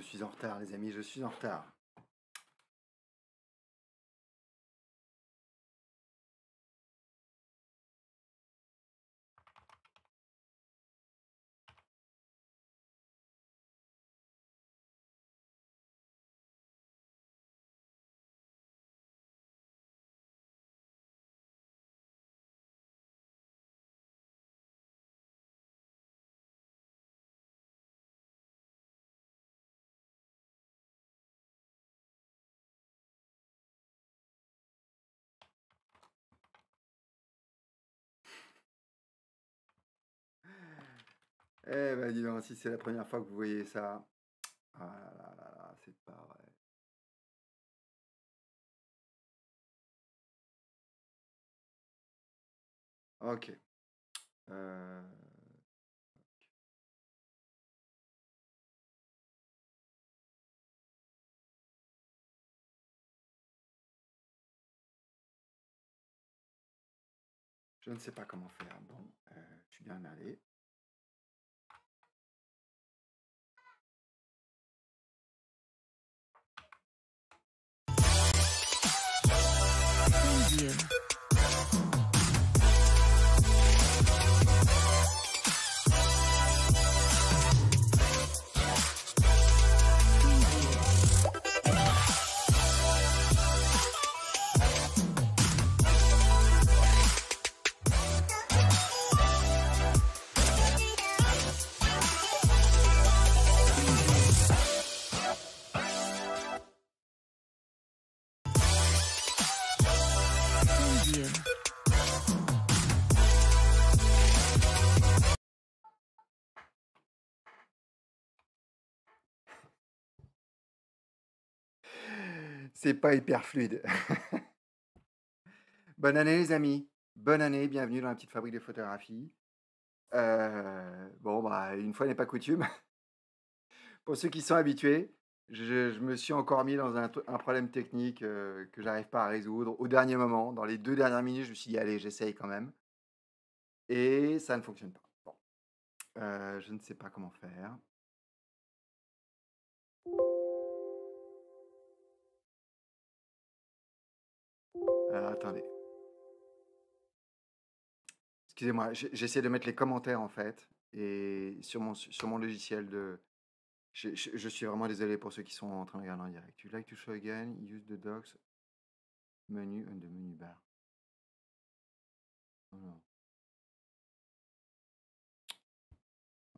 Je suis en retard, les amis, je suis en retard. Eh ben dis donc, si c'est la première fois que vous voyez ça. Ah là là là c'est pas vrai. Euh, ok. Je ne sais pas comment faire. Bon, euh, je suis bien allé. c'est pas hyper fluide. Bonne année, les amis. Bonne année, bienvenue dans la petite fabrique de photographie. Euh, bon, bah, une fois n'est pas coutume. Pour ceux qui sont habitués, je, me suis encore mis dans un, problème technique que euh, que j'arrive pas à résoudre au dernier moment. Dans les deux dernières minutes, je me suis dit, allez, j'essaye quand même. Et ça ne fonctionne pas. Euh, je ne sais pas comment faire. Euh, attendez. Excusez-moi, j'essaie de mettre les commentaires en fait. Et sur mon, sur mon logiciel de. Je, suis vraiment désolé pour ceux qui sont en train de regarder en direct. You like to show again, use the docs menu and the menu bar. non.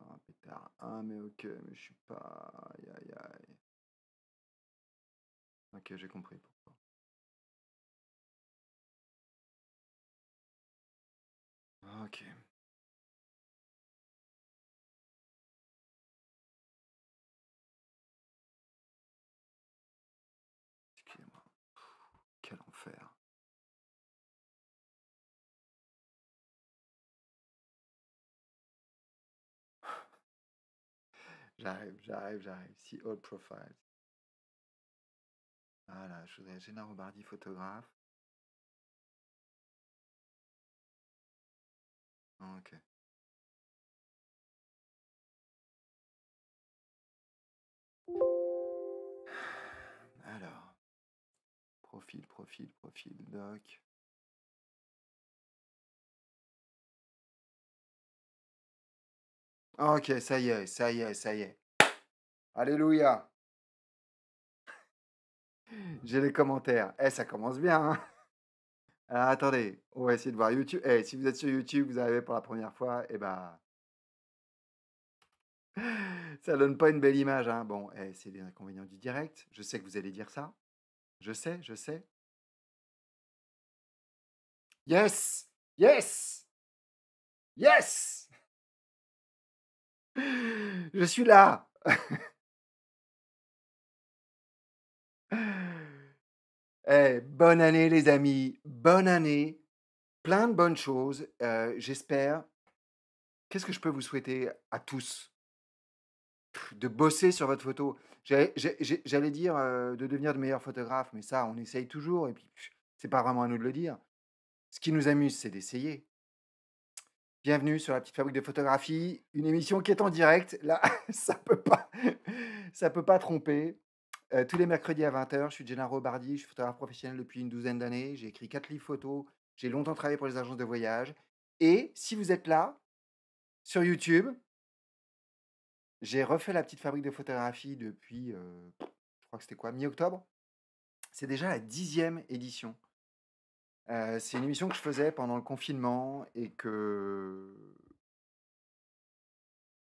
Ah, pétard. Ah, mais ok, mais je suis pas. Aïe, aïe, aïe. Ok, j'ai compris. Ah, ok. Excusez-moi. Quel enfer. j'arrive, j'arrive, j'arrive. Si all profiles. Voilà, je voudrais Gennaro Bardi, photographe. Ah, OK. Alors, profil, profil, profil, doc. Ah, ok, ça y est, ça y est, ça y est. Alléluia. J'ai les commentaires. Eh, ça commence bien. Hein ah, attendez, on va essayer de voir YouTube. Eh, si vous êtes sur YouTube, vous arrivez pour la première fois, et eh ben. Ça donne pas une belle image, hein. Bon, eh, c'est les inconvénients du direct. Je sais que vous allez dire ça. Je sais, je sais. Yes! Yes! Yes! Je suis là! Eh, bonne année, les amis. Bonne année. Plein de bonnes choses, euh, j'espère. Qu'est-ce que je peux vous souhaiter à tous De bosser sur votre photo. J'allais dire euh, de devenir de meilleurs photographes, mais ça, on essaye toujours. Et puis, c'est pas vraiment à nous de le dire. Ce qui nous amuse, c'est d'essayer. Bienvenue sur la petite fabrique de photographie, une émission qui est en direct. Là, ça peut peut pas tromper. Euh, tous les mercredis à 20h, je suis Gennaro Bardi, je suis photographe professionnel depuis une douzaine d'années. J'ai écrit 4 livres photos. J'ai longtemps travaillé pour les agences de voyage. Et si vous êtes là, sur YouTube, j'ai refait la petite fabrique de photographie depuis, euh, je crois que c'était quoi, mi-octobre. C'est déjà la dixième édition. Euh, c'est une émission que je faisais pendant le confinement et que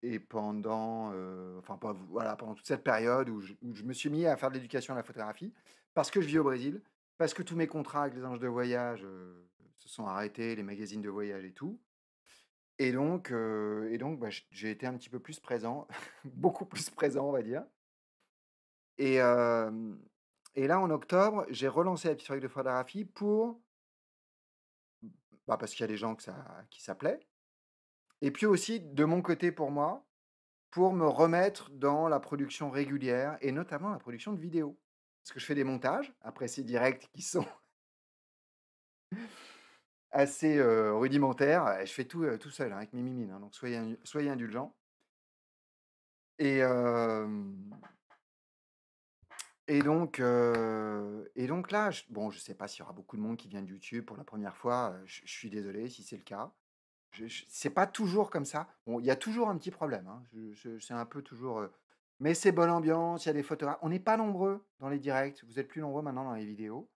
et pendant, euh, enfin, pas, voilà, pendant toute cette période où je, me suis mis à faire de l'éducation à la photographie, parce que je vis au Brésil, parce que tous mes contrats avec les anges de voyage euh, se sont arrêtés, les magazines de voyage et tout. Et donc, euh, et donc bah, j'ai été un petit peu plus présent, beaucoup plus présent, on va dire. Et, et là, en octobre, j'ai relancé la petite de photographie pour. Bah, parce qu'il y a des gens que ça, qui s'appelaient et puis aussi, de mon côté pour moi, pour me remettre dans la production régulière et notamment la production de vidéos. Parce que je fais des montages, après ces directs qui sont assez rudimentaires. Je fais tout, tout seul hein, avec mes mimines, hein, donc soyez, soyez indulgents. Et, et, donc, et donc là, je, bon, je ne sais pas s'il y aura beaucoup de monde qui vient de YouTube pour la première fois. je suis désolé si c'est le cas c'est pas toujours comme ça. Il y a toujours un petit problème. Hein. c'est un peu toujours. mais c'est bonne ambiance, il y a des photos. On n'est pas nombreux dans les directs. Vous êtes plus nombreux maintenant dans les vidéos.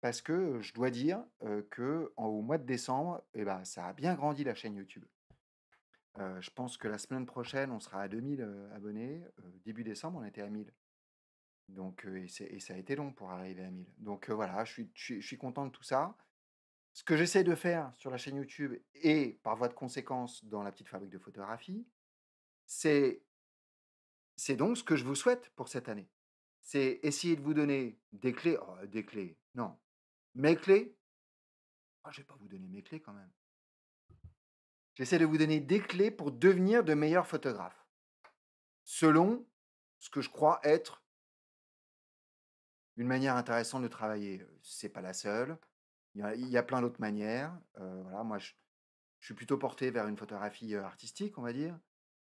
Parce que je dois dire qu'au que au mois de décembre, eh ben, ça a bien grandi la chaîne YouTube. je pense que la semaine prochaine, on sera à 2000 abonnés. début décembre, on était à 1000. Donc, et, et, ça a été long pour arriver à 1000. Donc voilà, je je suis content de tout ça. Ce que j'essaie de faire sur la chaîne YouTube et par voie de conséquence dans la petite fabrique de photographie, c'est donc ce que je vous souhaite pour cette année. C'est essayer de vous donner des clés, oh, des clés, non, mes clés. Ah, je ne vais pas vous donner mes clés quand même. J'essaie de vous donner des clés pour devenir de meilleurs photographes, selon ce que je crois être une manière intéressante de travailler. Ce n'est pas la seule, il y a, plein d'autres manières. voilà, moi, je, suis plutôt porté vers une photographie artistique, on va dire.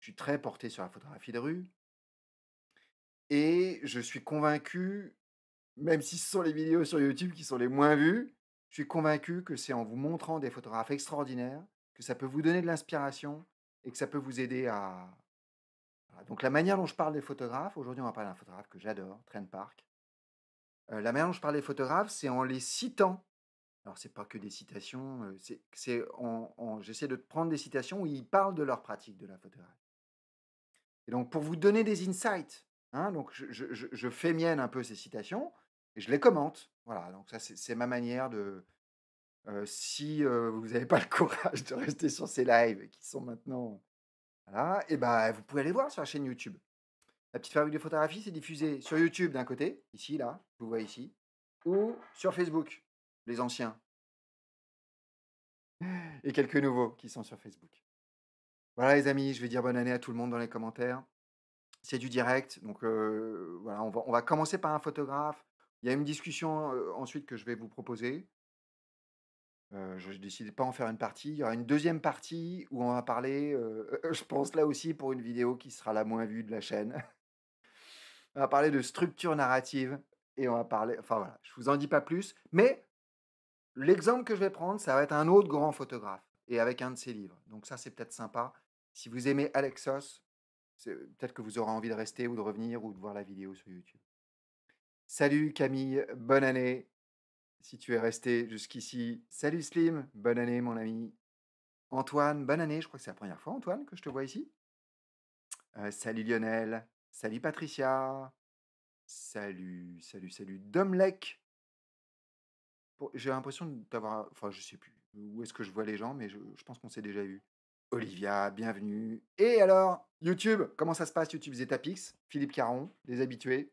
Je suis très porté sur la photographie de rue. Et je suis convaincu, même si ce sont les vidéos sur YouTube qui sont les moins vues, je suis convaincu que c'est en vous montrant des photographes extraordinaires que ça peut vous donner de l'inspiration et que ça peut vous aider à. Donc, la manière dont je parle des photographes, aujourd'hui, on va parler d'un photographe que j'adore, Trent Park. la manière dont je parle des photographes, c'est en les citant alors, c'est pas que des citations. C'est, j'essaie de prendre des citations où ils parlent de leur pratique de la photographie. Et donc, pour vous donner des insights, hein, donc je, fais mienne un peu ces citations et je les commente. Voilà, donc ça, c'est, ma manière de. si vous n'avez pas le courage de rester sur ces lives qui sont maintenant. Voilà, et eh ben, vous pouvez les voir sur la chaîne YouTube. La petite fabrique de photographie, c'est diffusé sur YouTube d'un côté, ici, là, je vous vois ici, ou sur Facebook les anciens, et quelques nouveaux qui sont sur Facebook. Voilà les amis, je vais dire bonne année à tout le monde dans les commentaires. C'est du direct, donc euh, voilà, on va, commencer par un photographe. Il y a une discussion euh, ensuite que je vais vous proposer. Euh, je ne décide pas en faire une partie. Il y aura une deuxième partie où on va parler, je pense là aussi pour une vidéo qui sera la moins vue de la chaîne. on va parler de structure narrative et on va parler, enfin voilà, je vous en dis pas plus, mais L'exemple que je vais prendre, ça va être un autre grand photographe et avec un de ses livres. Donc ça, c'est peut-être sympa. Si vous aimez Alexos, peut-être que vous aurez envie de rester ou de revenir ou de voir la vidéo sur YouTube. Salut Camille, bonne année. Si tu es resté jusqu'ici, salut Slim, bonne année mon ami. Antoine, bonne année. Je crois que c'est la première fois, Antoine, que je te vois ici. Euh, salut Lionel, salut Patricia, salut, salut, salut Domlek, j'ai l'impression d'avoir. Enfin, je sais plus où est-ce que je vois les gens, mais je, pense qu'on s'est déjà vu. Olivia, bienvenue. Et alors, YouTube, comment ça se passe YouTube Zetapix, Philippe Caron, les habitués.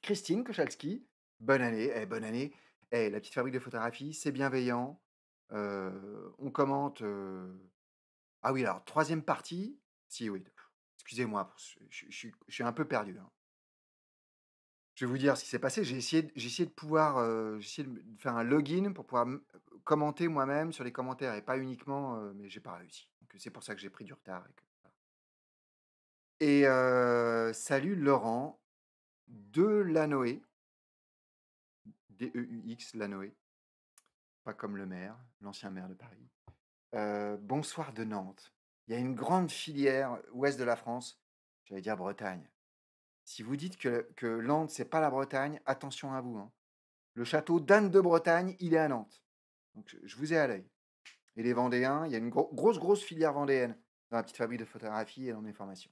Christine Kochalski, bonne année, eh, bonne année. Eh, la petite fabrique de photographie, c'est bienveillant. Euh, on commente. Euh, ah oui, alors, troisième partie. Si, oui. Excusez-moi, je, suis un peu perdu. Hein je vais vous dire ce qui s'est passé. J'ai essayé, j'ai essayé de pouvoir euh, de faire un login pour pouvoir commenter moi-même sur les commentaires et pas uniquement, mais euh, mais j'ai pas réussi. Donc c'est pour ça que j'ai pris du retard. Et, que, et salut Laurent de Lanoé, D-E-U-X Lanoé, pas comme le maire, l'ancien maire de Paris. bonsoir de Nantes. Il y a une grande filière ouest de la France, j'allais dire Bretagne, si vous dites que, que ce c'est pas la Bretagne, attention à vous. Hein. Le château d'Anne de Bretagne, il est à Nantes. Donc je vous ai à l'œil. Et les Vendéens, il y a une grosse, grosse filière vendéenne dans la petite fabrique de photographie et dans mes formations.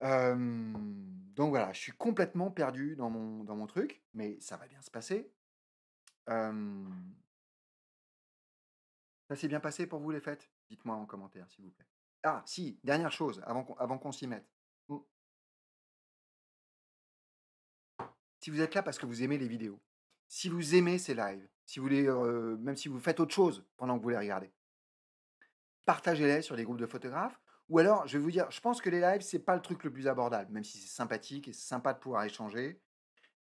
donc voilà, je suis complètement perdu dans mon, dans mon truc, mais ça va bien se passer. ça s'est bien passé pour vous les fêtes Dites-moi en commentaire, s'il vous plaît. Ah, si, dernière chose, avant qu'on, avant qu'on s'y mette. Si vous êtes là parce que vous aimez les vidéos, si vous aimez ces lives, si vous les, euh, même si vous faites autre chose pendant que vous les regardez, partagez-les sur les groupes de photographes. Ou alors, je vais vous dire, je pense que les lives, ce n'est pas le truc le plus abordable, même si c'est sympathique et c'est sympa de pouvoir échanger.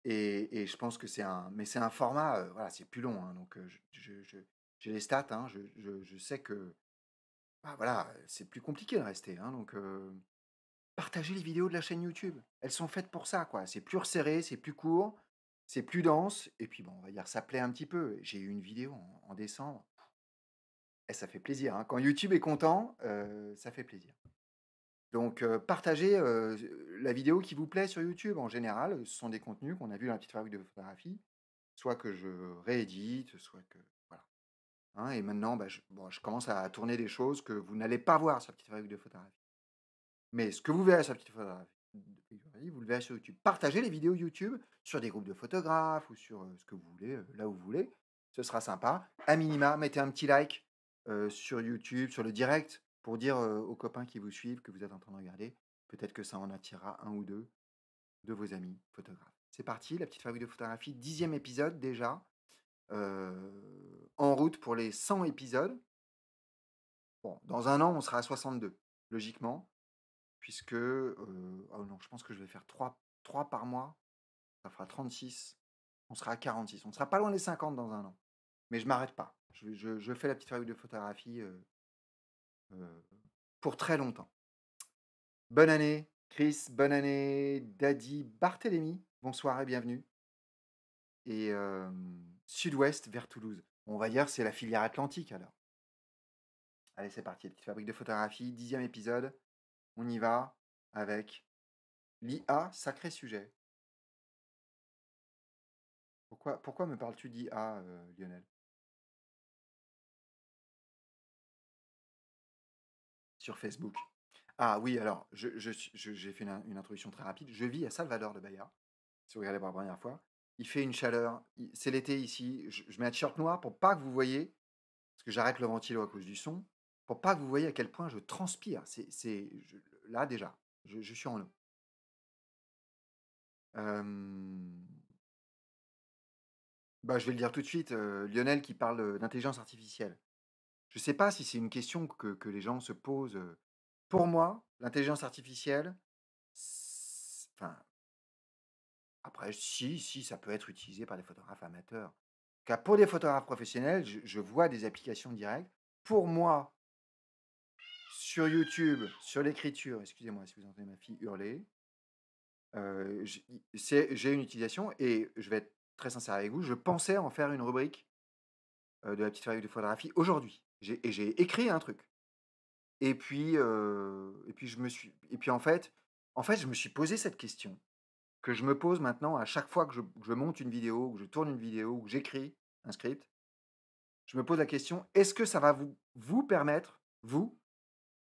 Et, je pense que c'est un, mais c'est un format, euh, voilà, c'est plus long. Hein, donc, euh, j'ai les stats, hein, je, sais que, bah, voilà, c'est plus compliqué de rester. Hein, donc, partagez les vidéos de la chaîne YouTube. Elles sont faites pour ça, quoi. C'est plus resserré, c'est plus court, c'est plus dense. Et puis, bon, on va dire, ça plaît un petit peu. J'ai eu une vidéo en, décembre. Et ça fait plaisir. Hein. Quand YouTube est content, euh, ça fait plaisir. Donc, euh, partagez euh, la vidéo qui vous plaît sur YouTube en général. Ce sont des contenus qu'on a vus dans la petite fabrique de photographie, soit que je réédite, soit que. Voilà. Hein. et maintenant, bah, je, je commence à tourner des choses que vous n'allez pas voir sur la petite fabrique de photographie. Mais ce que vous verrez sur la petite photographie, vous le verrez sur YouTube. Partagez les vidéos YouTube sur des groupes de photographes ou sur euh, ce que vous voulez, euh, là où vous voulez. Ce sera sympa. À minima, mettez un petit like euh, sur YouTube, sur le direct, pour dire aux copains qui vous suivent, que vous êtes en train de regarder. Peut-être que ça en attirera un ou deux de vos amis photographes. C'est parti, la petite fabrique de photographie, dixième épisode déjà. en route pour les 100 épisodes. Bon, dans un an, on sera à 62, logiquement puisque oh non, je pense que je vais faire 3, par mois. Ça fera 36. On sera à 46. On ne sera pas loin des 50 dans un an. Mais je m'arrête pas. Je, fais la petite fabrique de photographie pour très longtemps. Bonne année, Chris. Bonne année, Daddy Barthélémy. Bonsoir et bienvenue. Et sud-ouest vers Toulouse. On va dire c'est la filière atlantique alors. Allez, c'est parti. La petite fabrique de photographie, dixième épisode on y va avec l'IA, sacré sujet. Pourquoi, pourquoi me parles-tu d'IA, euh, Lionel Sur Facebook. Ah oui, alors, j'ai je, fait une, introduction très rapide. Je vis à Salvador de Bahia, si vous regardez pour la première fois. Il fait une chaleur, c'est l'été ici. Je, mets un t-shirt noir pour pas que vous voyez, parce que j'arrête le ventilo à cause du son pour pas que vous voyez à quel point je transpire. C'est, là déjà, je, suis en eau. Bah, je vais le dire tout de suite, Lionel qui parle d'intelligence artificielle. Je ne sais pas si c'est une question que, les gens se posent. Pour moi, l'intelligence artificielle, enfin, après, si, si, ça peut être utilisé par des photographes amateurs. Car pour des photographes professionnels, je, je vois des applications directes. Pour moi, sur YouTube, sur l'écriture, excusez-moi si vous entendez ma fille hurler, euh, j'ai une utilisation et je vais être très sincère avec vous, je pensais en faire une rubrique euh, de la petite feuille de photographie aujourd'hui. Et j'ai écrit un truc. Et puis, euh, et puis je me suis, et puis en fait, en fait, je me suis posé cette question que je me pose maintenant à chaque fois que je, monte une vidéo, que je tourne une vidéo, que j'écris un script. Je me pose la question est-ce que ça va vous, vous permettre, vous,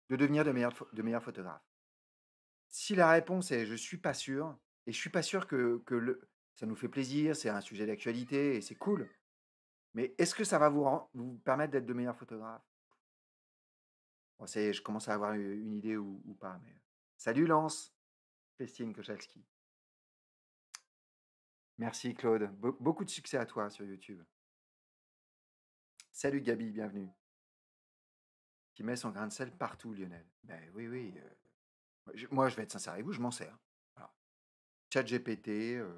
de devenir de meilleurs, de photographes Si la réponse est je suis pas sûr, et je suis pas sûr que, ça nous fait plaisir, c'est un sujet d'actualité et c'est cool, mais est-ce que ça va vous, vous permettre d'être de meilleurs photographes je commence à avoir une idée ou, pas. Mais... Salut Lance, Christine Kochalski. Merci Claude. beaucoup de succès à toi sur YouTube. Salut Gabi, bienvenue qui met son grain de sel partout, Lionel. Ben oui, oui. Euh, moi, je vais être sincère avec vous, je m'en sers. Voilà. Chat GPT, euh,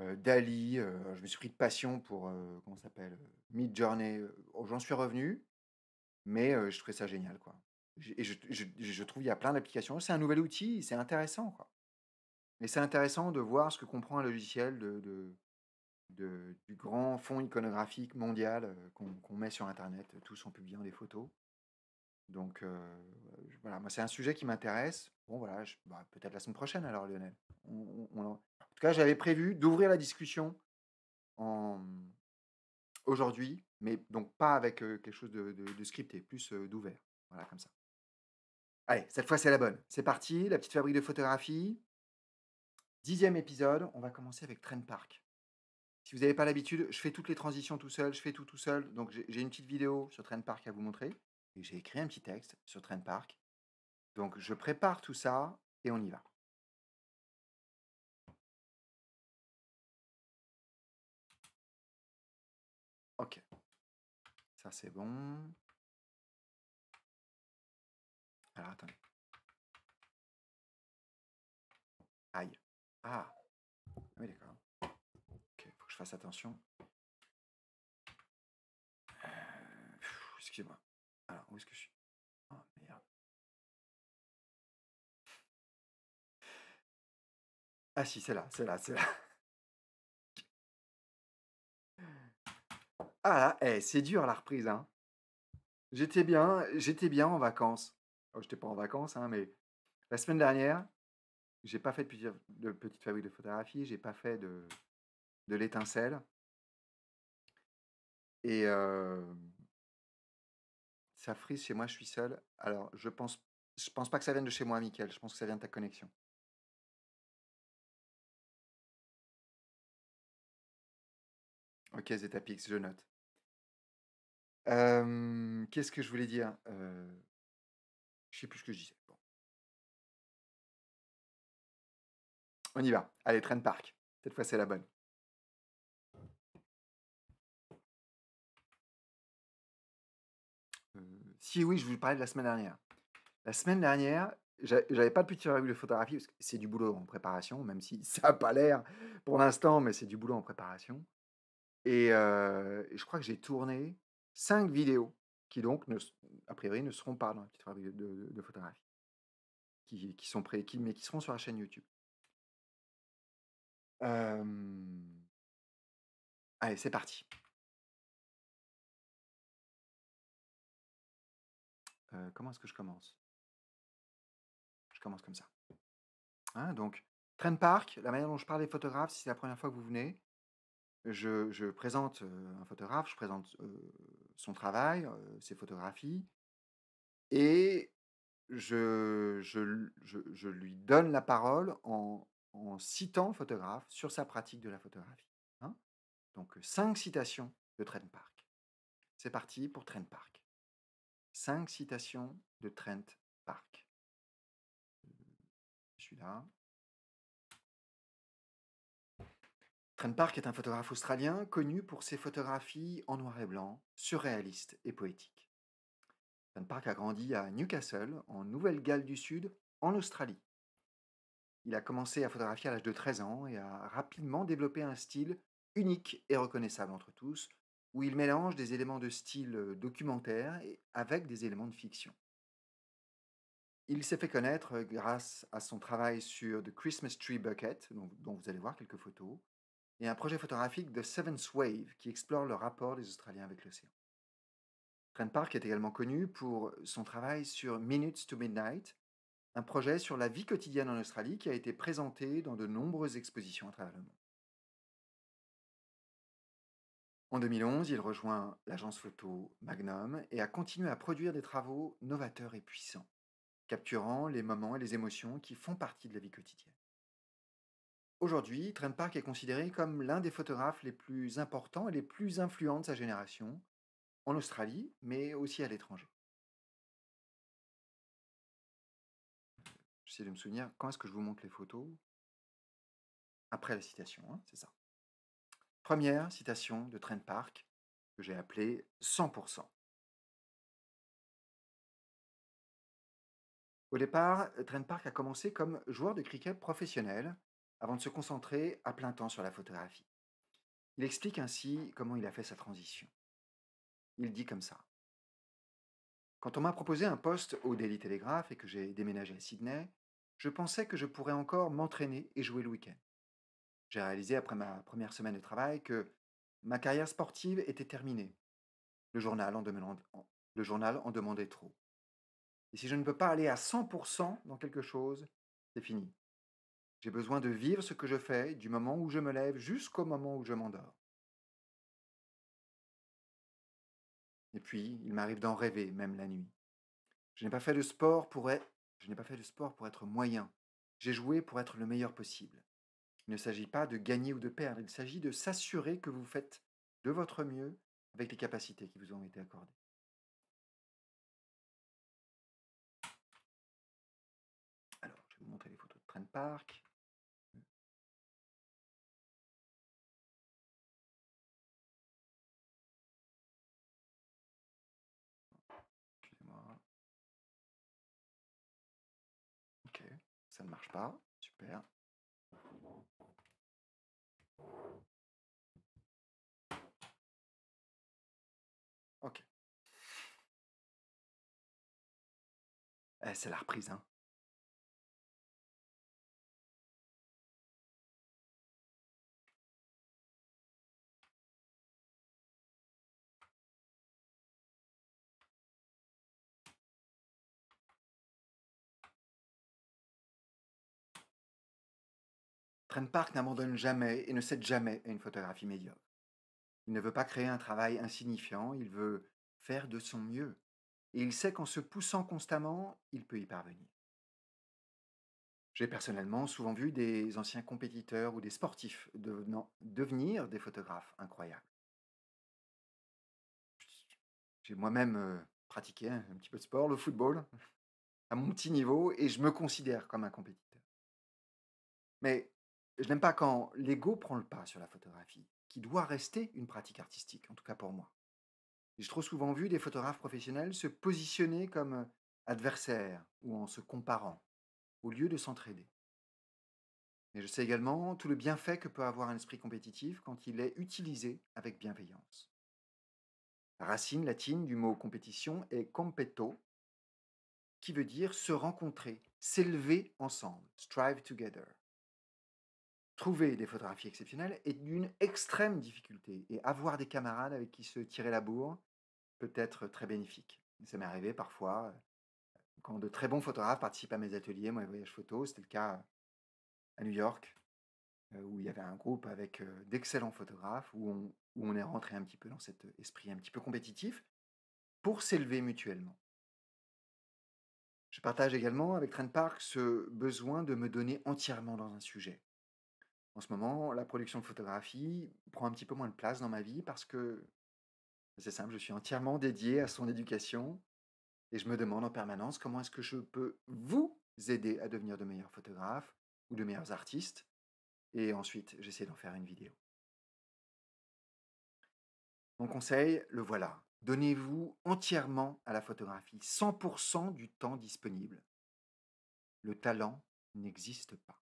euh, Dali, je me suis pris de passion pour, comment s'appelle, Mid Journey. J'en suis revenu, mais je trouvais ça génial, quoi. Et je, trouve qu'il y a plein d'applications. C'est un nouvel outil, c'est intéressant, quoi. Et c'est intéressant de voir ce que comprend un logiciel, de du grand fonds iconographique mondial euh, qu'on met sur Internet. Tous en publiant des photos. Donc euh, voilà, moi c'est un sujet qui m'intéresse. Bon voilà, bah, peut-être la semaine prochaine alors Lionel. En tout cas, j'avais prévu d'ouvrir la discussion en... aujourd'hui, mais donc pas avec euh, quelque chose de, scripté, plus d'ouvert. Voilà, comme ça. Allez, cette fois c'est la bonne. C'est parti, la petite fabrique de photographie. Dixième épisode, on va commencer avec Trend Park. Si vous n'avez pas l'habitude, je fais toutes les transitions tout seul, je fais tout tout seul. Donc j'ai une petite vidéo sur Train Park à vous montrer. Et j'ai écrit un petit texte sur Train Park. Donc je prépare tout ça et on y va. Ok. Ça c'est bon. Alors attendez. Aïe. Ah fasse attention. Euh, Excusez-moi. Alors, où est-ce que je suis Oh merde. Ah si, c'est là, c'est là, c'est là. Ah eh, c'est dur la reprise. Hein. J'étais bien, j'étais bien en vacances. Oh, j'étais pas en vacances, hein, mais la semaine dernière, j'ai pas fait de petite fabrique de photographie, j'ai pas fait de, de l'étincelle. Et ça frise chez moi, je suis seul. Alors, je pense, je pense pas que ça vienne de chez moi, Michael. Je pense que ça vient de ta connexion. Ok, Zetapix, je note. Qu'est-ce que je voulais dire euh, Je sais plus ce que je disais. Bon. On y va. Allez, train park. Cette fois, c'est la bonne. oui, je vous parlais de la semaine dernière. La semaine dernière, j'avais pas de petite revue de photographie parce que c'est du boulot en préparation, même si ça n'a pas l'air pour l'instant, mais c'est du boulot en préparation. Et euh, je crois que j'ai tourné cinq vidéos qui donc, ne, a priori, ne seront pas dans la petite revue de, photographie, qui, sont mais qui seront sur la chaîne YouTube. Allez, c'est parti. Euh, comment est-ce que je commence Je commence comme ça. Hein, donc, Train Park, la manière dont je parle des photographes, si c'est la première fois que vous venez, je, présente euh, un photographe, je présente euh, son travail, ses photographies, et je, lui donne la parole en, citant le photographe sur sa pratique de la photographie. Hein. Donc, cinq citations de Train Park. C'est parti pour Train Park. Cinq citations de Trent Park. Euh, suis là Trent Park est un photographe australien connu pour ses photographies en noir et blanc, surréalistes et poétiques. Trent Park a grandi à Newcastle, en Nouvelle-Galles du Sud, en Australie. Il a commencé à photographier à l'âge de 13 ans et a rapidement développé un style unique et reconnaissable entre tous, où il mélange des éléments de style documentaire avec des éléments de fiction. Il s'est fait connaître grâce à son travail sur The Christmas Tree Bucket, dont, vous allez voir quelques photos, et un projet photographique The Seventh Wave, qui explore le rapport des Australiens avec l'océan. Trent Park est également connu pour son travail sur Minutes to Midnight, un projet sur la vie quotidienne en Australie qui a été présenté dans de nombreuses expositions à travers le monde. En 2011, il rejoint l'agence photo Magnum et a continué à produire des travaux novateurs et puissants, capturant les moments et les émotions qui font partie de la vie quotidienne. Aujourd'hui, Trent Park est considéré comme l'un des photographes les plus importants et les plus influents de sa génération, en Australie, mais aussi à l'étranger. J'essaie de me souvenir, quand est-ce que je vous montre les photos Après la citation, hein, c'est ça. Première citation de Trent Park que j'ai appelée 100%. Au départ, Trent Park a commencé comme joueur de cricket professionnel avant de se concentrer à plein temps sur la photographie. Il explique ainsi comment il a fait sa transition. Il dit comme ça. Quand on m'a proposé un poste au Daily Telegraph et que j'ai déménagé à Sydney, je pensais que je pourrais encore m'entraîner et jouer le week-end. J'ai réalisé après ma première semaine de travail que ma carrière sportive était terminée. Le journal en, demandait trop. Et si je ne peux pas aller à 100% dans quelque chose, c'est fini. J'ai besoin de vivre ce que je fais du moment où je me lève jusqu'au moment où je m'endors. Et puis, il m'arrive d'en rêver, même la nuit. Je n'ai pas fait de sport je n'ai pas fait de sport pour être moyen. J'ai joué pour être le meilleur possible. Il ne s'agit pas de gagner ou de perdre, il s'agit de s'assurer que vous faites de votre mieux avec les capacités qui vous ont été accordées. Alors, je vais vous montrer les photos de Train Park. Ok, ça ne marche pas. Euh, c'est la reprise. Hein. Trent Park n'abandonne jamais et ne cède jamais à une photographie médiocre. Il ne veut pas créer un travail insignifiant, il veut faire de son mieux et il sait qu'en se poussant constamment, il peut y parvenir. J'ai personnellement souvent vu des anciens compétiteurs ou des sportifs devenir des photographes incroyables. J'ai moi-même euh, pratiqué un petit peu de sport, le football, à mon petit niveau, et je me considère comme un compétiteur. Mais je n'aime pas quand l'ego prend le pas sur la photographie, qui doit rester une pratique artistique, en tout cas pour moi. J'ai trop souvent vu des photographes professionnels se positionner comme adversaires ou en se comparant, au lieu de s'entraider. Mais je sais également tout le bienfait que peut avoir un esprit compétitif quand il est utilisé avec bienveillance. La racine latine du mot compétition est competo, qui veut dire se rencontrer, s'élever ensemble, strive together. Trouver des photographies exceptionnelles est d'une extrême difficulté et avoir des camarades avec qui se tirer la bourre peut être très bénéfique. Ça m'est arrivé parfois quand de très bons photographes participent à mes ateliers, moi, voyages photos, c'était le cas à New York, où il y avait un groupe avec d'excellents photographes, où on, où on est rentré un petit peu dans cet esprit un petit peu compétitif pour s'élever mutuellement. Je partage également avec Trent Park ce besoin de me donner entièrement dans un sujet. En ce moment, la production de photographie prend un petit peu moins de place dans ma vie parce que c'est simple, je suis entièrement dédié à son éducation et je me demande en permanence comment est-ce que je peux vous aider à devenir de meilleurs photographes ou de meilleurs artistes. Et ensuite, j'essaie d'en faire une vidéo. Mon conseil, le voilà. Donnez-vous entièrement à la photographie, 100% du temps disponible. Le talent n'existe pas.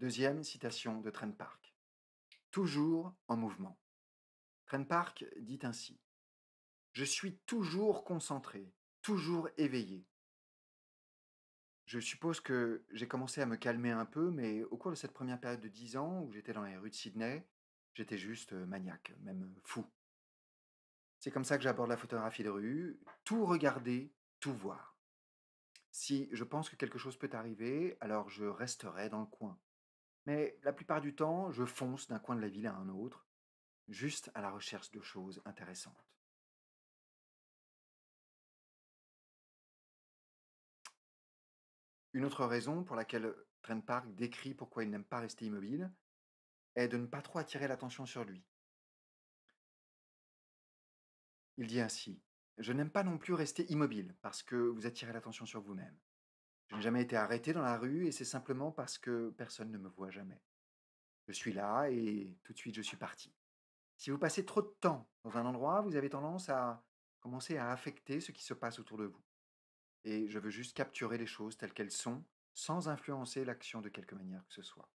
Deuxième citation de Trent Park. Toujours en mouvement. Trent Park dit ainsi Je suis toujours concentré, toujours éveillé. Je suppose que j'ai commencé à me calmer un peu, mais au cours de cette première période de dix ans où j'étais dans les rues de Sydney, j'étais juste euh, maniaque, même euh, fou. C'est comme ça que j'aborde la photographie de rue tout regarder, tout voir. Si je pense que quelque chose peut arriver, alors je resterai dans le coin. Mais la plupart du temps, je fonce d'un coin de la ville à un autre, juste à la recherche de choses intéressantes. Une autre raison pour laquelle Trent Park décrit pourquoi il n'aime pas rester immobile est de ne pas trop attirer l'attention sur lui. Il dit ainsi Je n'aime pas non plus rester immobile parce que vous attirez l'attention sur vous-même. Je n'ai jamais été arrêté dans la rue et c'est simplement parce que personne ne me voit jamais. Je suis là et tout de suite je suis parti. Si vous passez trop de temps dans un endroit, vous avez tendance à commencer à affecter ce qui se passe autour de vous. Et je veux juste capturer les choses telles qu'elles sont, sans influencer l'action de quelque manière que ce soit.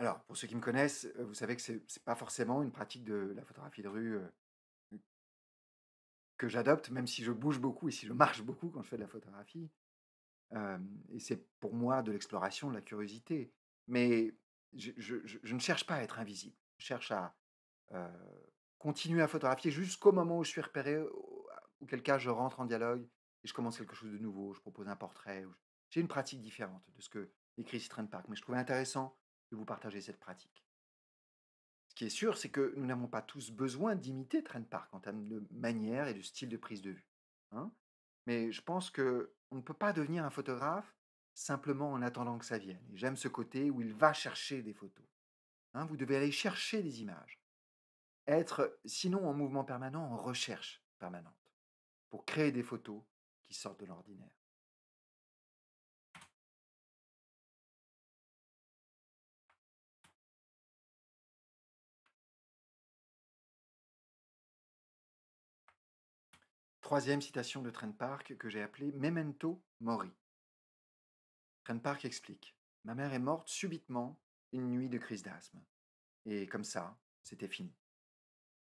Alors, pour ceux qui me connaissent, euh, vous savez que ce n'est pas forcément une pratique de la photographie de rue euh, que j'adopte, même si je bouge beaucoup et si je marche beaucoup quand je fais de la photographie. et c'est pour moi de l'exploration, de la curiosité. Mais je, ne cherche pas à être invisible. Je cherche à euh, continuer à photographier jusqu'au moment où je suis repéré, auquel cas je rentre en dialogue et je commence quelque chose de nouveau, je propose un portrait. J'ai une pratique différente de ce que écrit Street Park. Mais je trouvais intéressant et vous partager cette pratique. Ce qui est sûr, c'est que nous n'avons pas tous besoin d'imiter Trent Park en termes de manière et de style de prise de vue. Hein. Mais je pense que on ne peut pas devenir un photographe simplement en attendant que ça vienne. j'aime ce côté où il va chercher des photos. Hein. vous devez aller chercher des images. Être sinon en mouvement permanent, en recherche permanente, pour créer des photos qui sortent de l'ordinaire. Troisième citation de Trent Park que j'ai appelée Memento Mori. Trent Park explique Ma mère est morte subitement une nuit de crise d'asthme. Et comme ça, c'était fini.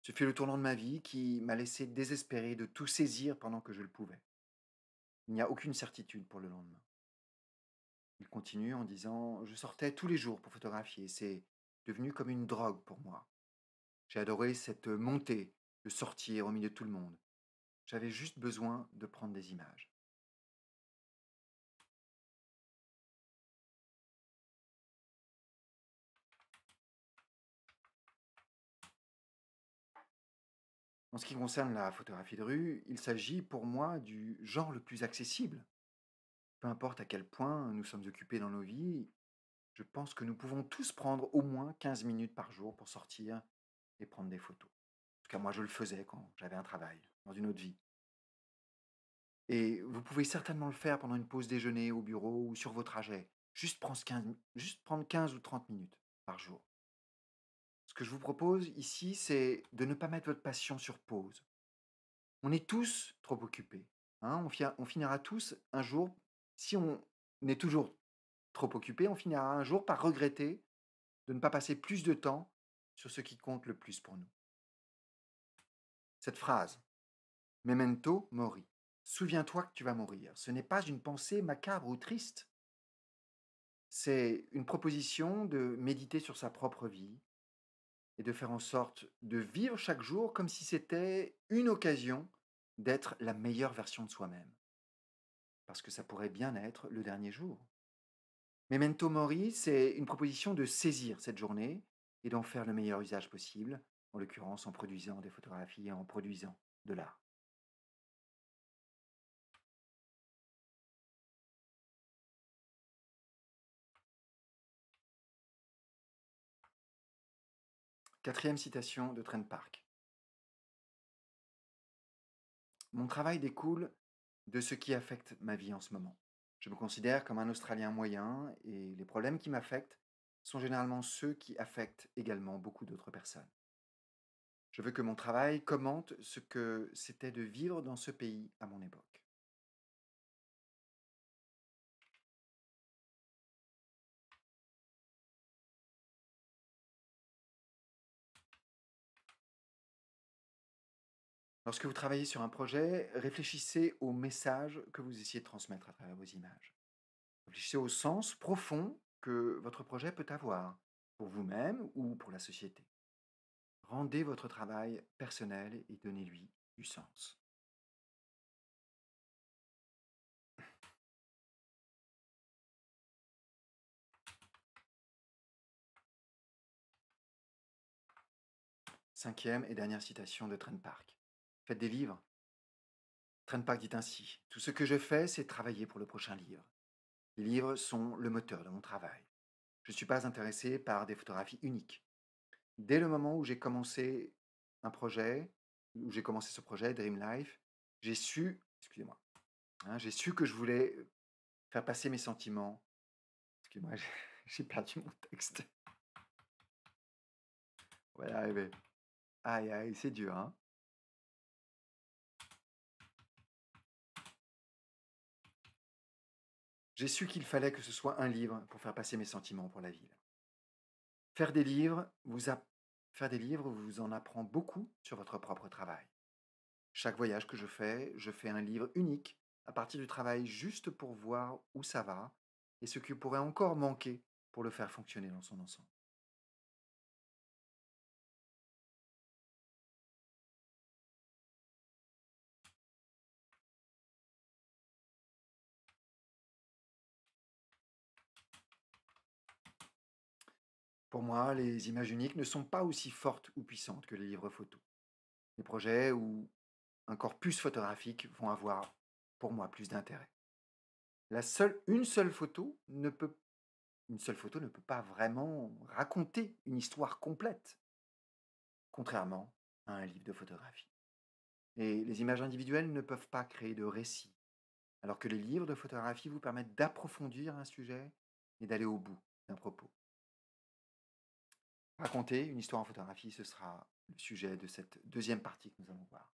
Ce fut le tournant de ma vie qui m'a laissé désespérer de tout saisir pendant que je le pouvais. Il n'y a aucune certitude pour le lendemain. Il continue en disant Je sortais tous les jours pour photographier. C'est devenu comme une drogue pour moi. J'ai adoré cette montée de sortir au milieu de tout le monde, j'avais juste besoin de prendre des images. En ce qui concerne la photographie de rue, il s'agit pour moi du genre le plus accessible. Peu importe à quel point nous sommes occupés dans nos vies, je pense que nous pouvons tous prendre au moins 15 minutes par jour pour sortir et prendre des photos tout cas, moi, je le faisais quand j'avais un travail, dans une autre vie. Et vous pouvez certainement le faire pendant une pause déjeuner au bureau ou sur vos trajets. Juste prendre 15, juste prendre ou 30 minutes par jour. Ce que je vous propose ici, c'est de ne pas mettre votre passion sur pause. On est tous trop occupés. Hein, on, on finira tous un jour, si on est toujours trop occupé, on finira un jour par regretter de ne pas passer plus de temps sur ce qui compte le plus pour nous cette phrase Memento mori. Souviens-toi que tu vas mourir. Ce n'est pas une pensée macabre ou triste. C'est une proposition de méditer sur sa propre vie et de faire en sorte de vivre chaque jour comme si c'était une occasion d'être la meilleure version de soi-même. Parce que ça pourrait bien être le dernier jour. Memento mori, c'est une proposition de saisir cette journée et d'en faire le meilleur usage possible en l'occurrence en produisant des photographies et en produisant de l'art. Quatrième citation de Trent Park. Mon travail découle de ce qui affecte ma vie en ce moment. Je me considère comme un Australien moyen et les problèmes qui m'affectent sont généralement ceux qui affectent également beaucoup d'autres personnes. Je veux que mon travail commente ce que c'était de vivre dans ce pays à mon époque. Lorsque vous travaillez sur un projet, réfléchissez au message que vous essayez de transmettre à travers vos images. Réfléchissez au sens profond que votre projet peut avoir, pour vous-même ou pour la société. Rendez votre travail personnel et donnez-lui du sens. Cinquième et dernière citation de Trent Park. Faites des livres. Trent Park dit ainsi Tout ce que je fais, c'est travailler pour le prochain livre. Les livres sont le moteur de mon travail. Je ne suis pas intéressé par des photographies uniques dès le moment où j'ai commencé un projet, où j'ai commencé ce projet, Dream Life, j'ai su, excusez-moi, hein, j'ai su que je voulais faire passer mes sentiments. Excusez-moi, j'ai perdu mon texte. On va y arriver. Aïe, aïe, c'est dur, hein J'ai su qu'il fallait que ce soit un livre pour faire passer mes sentiments pour la ville. Faire des livres vous des livres vous en apprend beaucoup sur votre propre travail. Chaque voyage que je fais, je fais un livre unique à partir du travail juste pour voir où ça va et ce qui pourrait encore manquer pour le faire fonctionner dans son ensemble. Pour moi, les images uniques ne sont pas aussi fortes ou puissantes que les livres photos. Les projets ou un corpus photographique vont avoir, pour moi, plus d'intérêt. une seule photo ne peut, une seule photo ne peut pas vraiment raconter une histoire complète, contrairement à un livre de photographie. Et les images individuelles ne peuvent pas créer de récit, alors que les livres de photographie vous permettent d'approfondir un sujet et d'aller au bout d'un propos. Raconter une histoire en photographie, ce sera le sujet de cette deuxième partie que nous allons voir.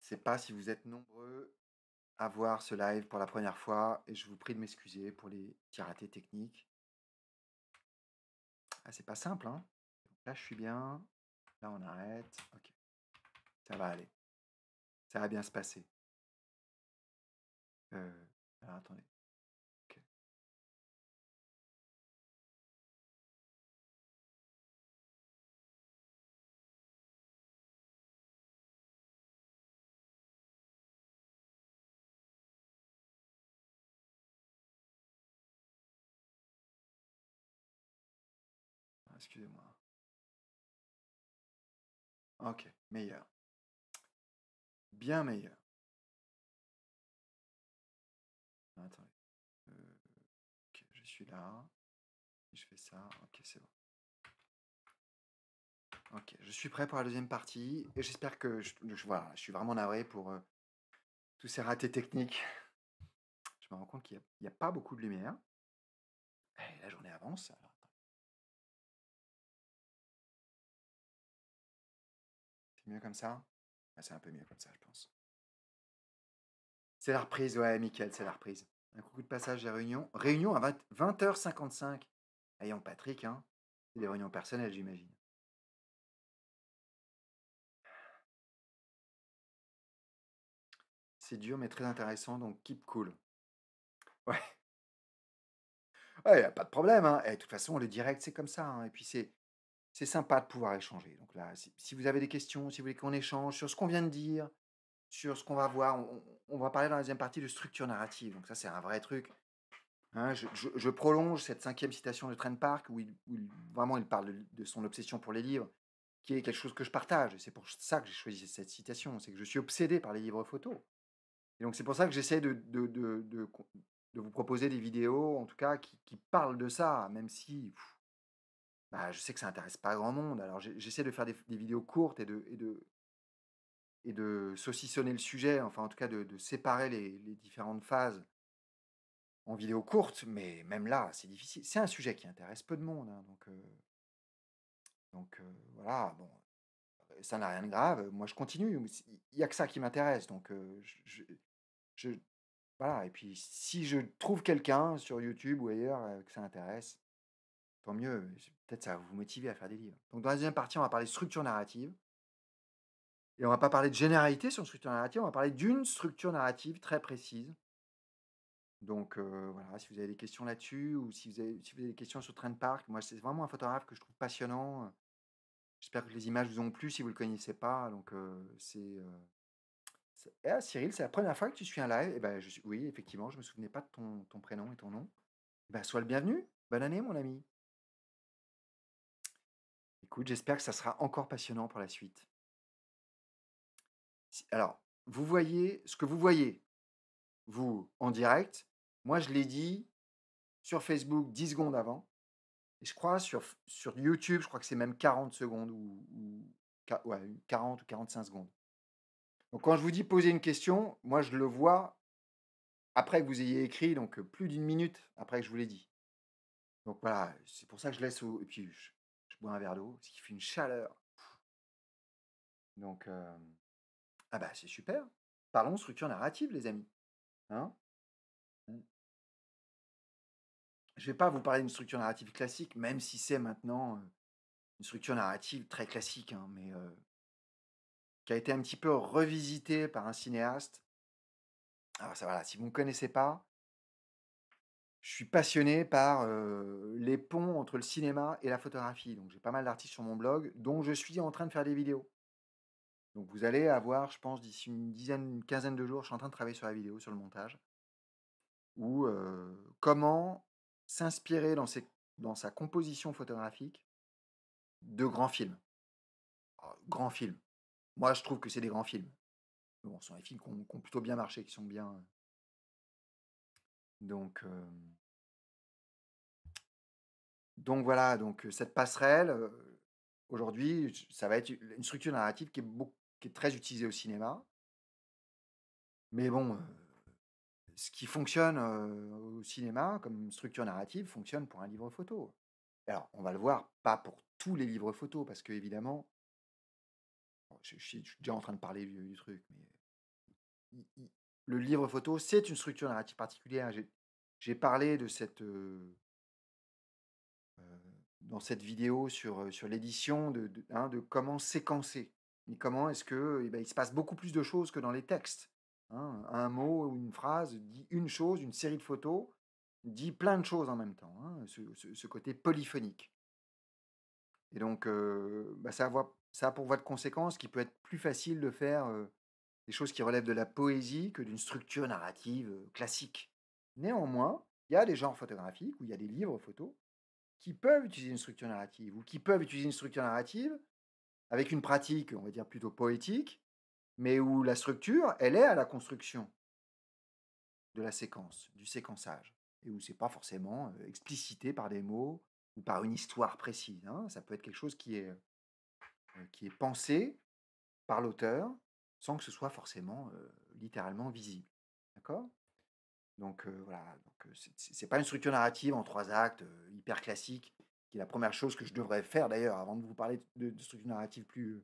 Je ne sais pas si vous êtes nombreux à voir ce live pour la première fois et je vous prie de m'excuser pour les petits techniques. Ah, c'est pas simple, hein Là, je suis bien. Là, on arrête. Ok. Ça va aller. Ça va bien se passer. Euh, alors, attendez. excusez-moi. Ok, meilleur. Bien meilleur. Euh, je suis là. Je fais ça. Ok, c'est bon. Ok, je suis prêt pour la deuxième partie. Et j'espère que. Je, voilà, je suis vraiment navré pour euh, tous ces ratés techniques. Je me rends compte qu'il n'y a, pas beaucoup de lumière. Et la journée avance. mieux comme ça ben, C'est un peu mieux comme ça, je pense. C'est la reprise, ouais, Mickaël, c'est la reprise. Un coucou de passage à Réunion. Réunion à 20, h 55 Ayant Patrick, hein. C'est des réunions personnelles, j'imagine. C'est dur, mais très intéressant, donc keep cool. Ouais. Ouais, y a pas de problème. Hein. Et de toute façon, le direct, c'est comme ça. Hein. Et puis, c'est c'est sympa de pouvoir échanger. Donc là, si, vous avez des questions, si vous voulez qu'on échange sur ce qu'on vient de dire, sur ce qu'on va voir, on, va parler dans la deuxième partie de structure narrative. Donc ça, c'est un vrai truc. Hein. je, prolonge cette cinquième citation de Trent Park où, il, vraiment il parle de, son obsession pour les livres, qui est quelque chose que je partage. C'est pour ça que j'ai choisi cette citation, c'est que je suis obsédé par les livres photos. Et donc c'est pour ça que j'essaie de, de, de, vous proposer des vidéos, en tout cas, qui, parlent de ça, même si bah, je sais que ça intéresse pas grand monde. Alors j'essaie de faire des, vidéos courtes et de, saucissonner le sujet, enfin en tout cas de, séparer les, différentes phases en vidéos courtes, mais même là, c'est difficile. C'est un sujet qui intéresse peu de monde. Hein, donc voilà, bon, ça n'a rien de grave. Moi, je continue. Il n'y a que ça qui m'intéresse. Donc je, voilà, et puis si je trouve quelqu'un sur YouTube ou ailleurs euh, que ça intéresse, tant mieux Peut-être ça va vous motiver à faire des livres. Donc dans la deuxième partie, on va parler structure narrative. Et on ne va pas parler de généralité sur une structure narrative, on va parler d'une structure narrative très précise. Donc euh, voilà, si vous avez des questions là-dessus ou si vous, avez, des questions sur Train de Park, moi c'est vraiment un photographe que je trouve passionnant. Euh. J'espère que les images vous ont plu si vous ne le connaissez pas. Donc euh, c'est euh... Eh, ah, Cyril, c'est la première fois que tu suis un live. Eh ben, Oui, effectivement, je ne me souvenais pas de ton, ton prénom et ton nom. Eh ben, sois le bienvenu. Bonne année, mon ami. Écoute, j'espère que ça sera encore passionnant pour la suite. Alors, vous voyez ce que vous voyez, vous, en direct. Moi, je l'ai dit sur Facebook 10 secondes avant. Et je crois sur, sur YouTube, je crois que c'est même 40 secondes ou, ouais, 40 ou 45 secondes. Donc quand je vous dis poser une question, moi je le vois après que vous ayez écrit, donc plus d'une minute après que je vous l'ai dit. Donc voilà, c'est pour ça que je laisse au... Et bois un verre d'eau, ce qui fait une chaleur. Donc, ah bah c'est super. Parlons structure narrative, les amis. Hein mmh. je ne vais pas vous parler d'une structure narrative classique, même si c'est maintenant une structure narrative très classique, hein, mais qui a été un petit peu revisitée par un cinéaste. Alors ah, ça voilà, si vous ne connaissez pas, je suis passionné par les ponts entre le cinéma et la photographie. Donc j'ai pas mal d'artistes sur mon blog dont je suis en train de faire des vidéos. Donc vous allez avoir, je pense, d'ici une dizaine, une quinzaine de jours, je suis en train de travailler sur la vidéo, sur le montage, ou comment s'inspirer dans, dans sa composition photographique de grands films. Ah, grands films. Moi, je trouve que c'est des grands films. Bon, ce sont des films qui ont plutôt bien marché, qui sont bien, donc, voilà, donc cette passerelle, aujourd'hui, ça va être une structure narrative qui est, très utilisée au cinéma. Mais bon, ce qui fonctionne au cinéma comme structure narrative fonctionne pour un livre photo. Alors, on va le voir, pas pour tous les livres photos, parce que évidemment, je, suis déjà en train de parler du, truc, mais le livre photo, c'est une structure narrative particulière. J'ai parlé de cette euh, euh, dans cette vidéo sur, euh, sur l'édition de, hein, comment séquencer. comment est-ce que eh ben, il se passe beaucoup plus de choses que dans les textes. Hein. Un mot ou une phrase dit une chose, une série de photos dit plein de choses en même temps. Hein, ce, côté polyphonique. Et donc, bah, ça, a, pour voie de conséquence qu'il peut être plus facile de faire des choses qui relèvent de la poésie que d'une structure narrative classique. Néanmoins, il y a des genres photographiques où il y a des livres photos qui peuvent utiliser une structure narrative ou qui peuvent utiliser une structure narrative avec une pratique, on va dire, plutôt poétique, mais où la structure, elle est à la construction de la séquence, du séquençage, et où n'est pas forcément explicité par des mots ou par une histoire précise. Hein. Ça peut être quelque chose qui est, qui est pensé par l'auteur sans que ce soit forcément littéralement visible. D'accord Donc voilà, donc, c'est, pas une structure narrative en trois actes hyper classique, qui est la première chose que je devrais faire d'ailleurs avant de vous parler de, structure narrative plus.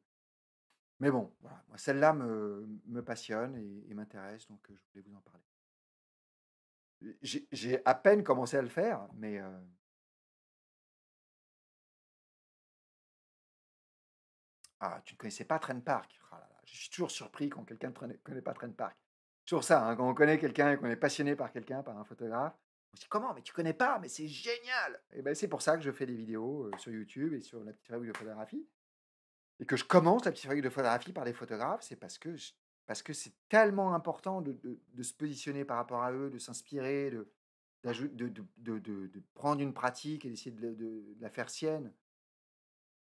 Mais bon, celle-là me, me, passionne et, m'intéresse, donc je voulais vous en parler. J'ai, à peine commencé à le faire, mais Ah, tu ne connaissais pas Train Park. Ah je suis toujours surpris quand quelqu'un ne connaît pas Trent Park. Toujours ça, hein, quand on connaît quelqu'un et qu'on est passionné par quelqu'un, par un photographe, on se dit comment, mais tu connais pas, mais c'est génial Et ben c'est pour ça que je fais des vidéos euh, sur YouTube et sur la petite fabrique de photographie. Et que je commence la petite fabrique de photographie par des photographes, c'est parce que parce que c'est tellement important de, se positionner par rapport à eux, de s'inspirer, de, prendre une pratique et d'essayer de, la faire sienne.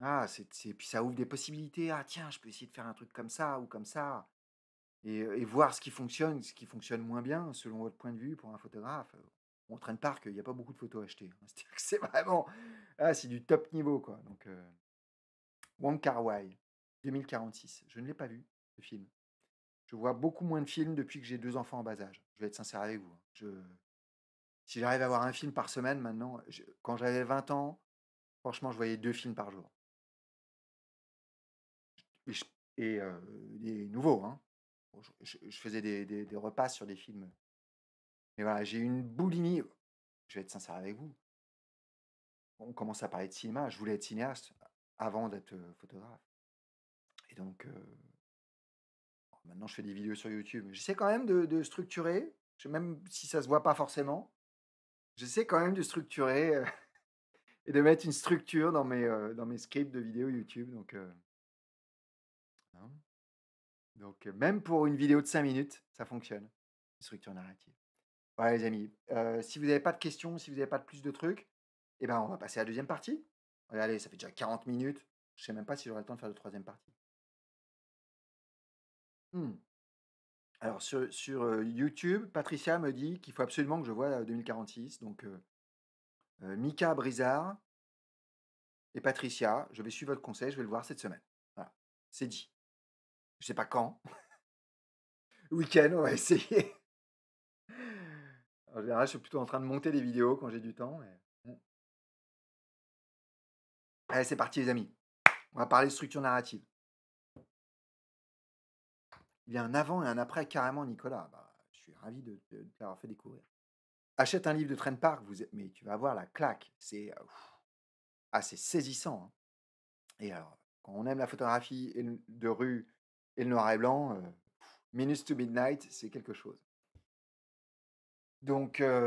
Ah, c'est, puis ça ouvre des possibilités. Ah, tiens, je peux essayer de faire un truc comme ça ou comme ça. Et, voir ce qui fonctionne, ce qui fonctionne moins bien, selon votre point de vue, pour un photographe. On traîne par qu'il n'y a pas beaucoup de photos achetées. Hein. cest à c'est vraiment. Ah, c'est du top niveau, quoi. Donc, Wong 2046. Je ne l'ai pas vu, ce film. Je vois beaucoup moins de films depuis que j'ai deux enfants en bas âge. Je vais être sincère avec vous. Hein. Je... Si j'arrive à voir un film par semaine maintenant, quand j'avais 20 ans, franchement, je voyais deux films par jour et, des nouveaux. Hein. je, faisais des, des, repas sur des films. Mais voilà, j'ai une boulimie. Je vais être sincère avec vous. On commence à parler de cinéma. Je voulais être cinéaste avant d'être photographe. Et donc, maintenant, je fais des vidéos sur YouTube. J'essaie quand même de, structurer, même si ça se voit pas forcément, j'essaie quand même de structurer et de mettre une structure dans mes, dans mes scripts de vidéos YouTube. Donc, donc, même pour une vidéo de 5 minutes, ça fonctionne, structure narrative. Voilà, les amis. si vous n'avez pas de questions, si vous n'avez pas de plus de trucs, eh ben, on va passer à la deuxième partie. Allez, ça fait déjà 40 minutes. Je ne sais même pas si j'aurai le temps de faire la troisième partie. Mmh. Alors, sur, YouTube, Patricia me dit qu'il faut absolument que je vois 2046. Donc, Mika Brizard et Patricia, je vais suivre votre conseil, je vais le voir cette semaine. Voilà, c'est dit je sais pas quand. Week-end, on va essayer. en général, je suis plutôt en train de monter des vidéos quand j'ai du temps. Allez, c'est parti, les amis. On va parler de structure narrative. Il y a un avant et un après, carrément, Nicolas. Ah bah, je suis ravi de, t'avoir fait découvrir. Achète un livre de train Park, vous... mais tu vas voir la claque. C'est euh, assez saisissant. Hein. Et alors, quand on aime la photographie de rue et le noir et blanc, euh, minus to Midnight, c'est quelque chose. Donc, à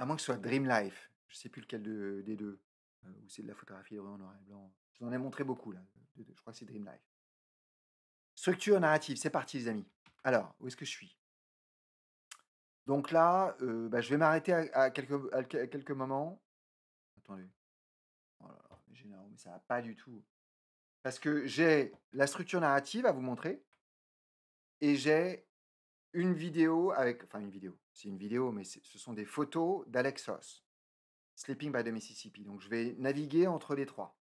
moins que ce soit Dream Life, je ne sais plus lequel des deux, euh, ou c'est de la photographie en noir et blanc. Je vous en ai montré beaucoup, là. je crois que c'est Dream Life. Structure narrative, c'est parti, les amis. Alors, où est-ce que je suis Donc là, euh, bah, je vais m'arrêter à, quelques, moments. Attendez. Oh là là, mais, mais ça va pas du tout. Parce que j'ai la structure narrative à vous montrer et j'ai une vidéo avec, enfin une vidéo, c'est une vidéo, mais ce sont des photos d'Alexos, Sleeping by the Mississippi. Donc je vais naviguer entre les trois.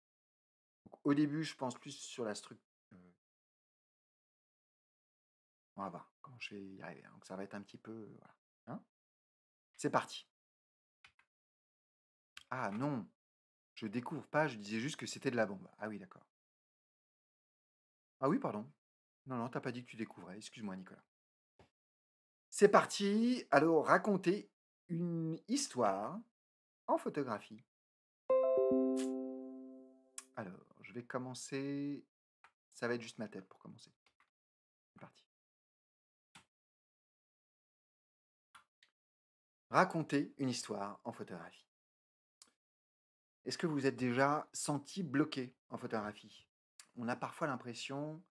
au début, je pense plus sur la structure. Euh On va voir comment je vais y arriver. Hein. Donc ça va être un petit peu. Hein. c'est parti. Ah non, je découvre pas, je disais juste que c'était de la bombe. Ah oui, d'accord. Ah oui, pardon. Non, non, t'as pas dit que tu découvrais. Excuse-moi, Nicolas. C'est parti. Alors, racontez une histoire en photographie. Alors, je vais commencer. Ça va être juste ma tête pour commencer. C'est parti. Raconter une histoire en photographie. Est-ce que vous êtes déjà senti bloqué en photographie on a parfois l'impression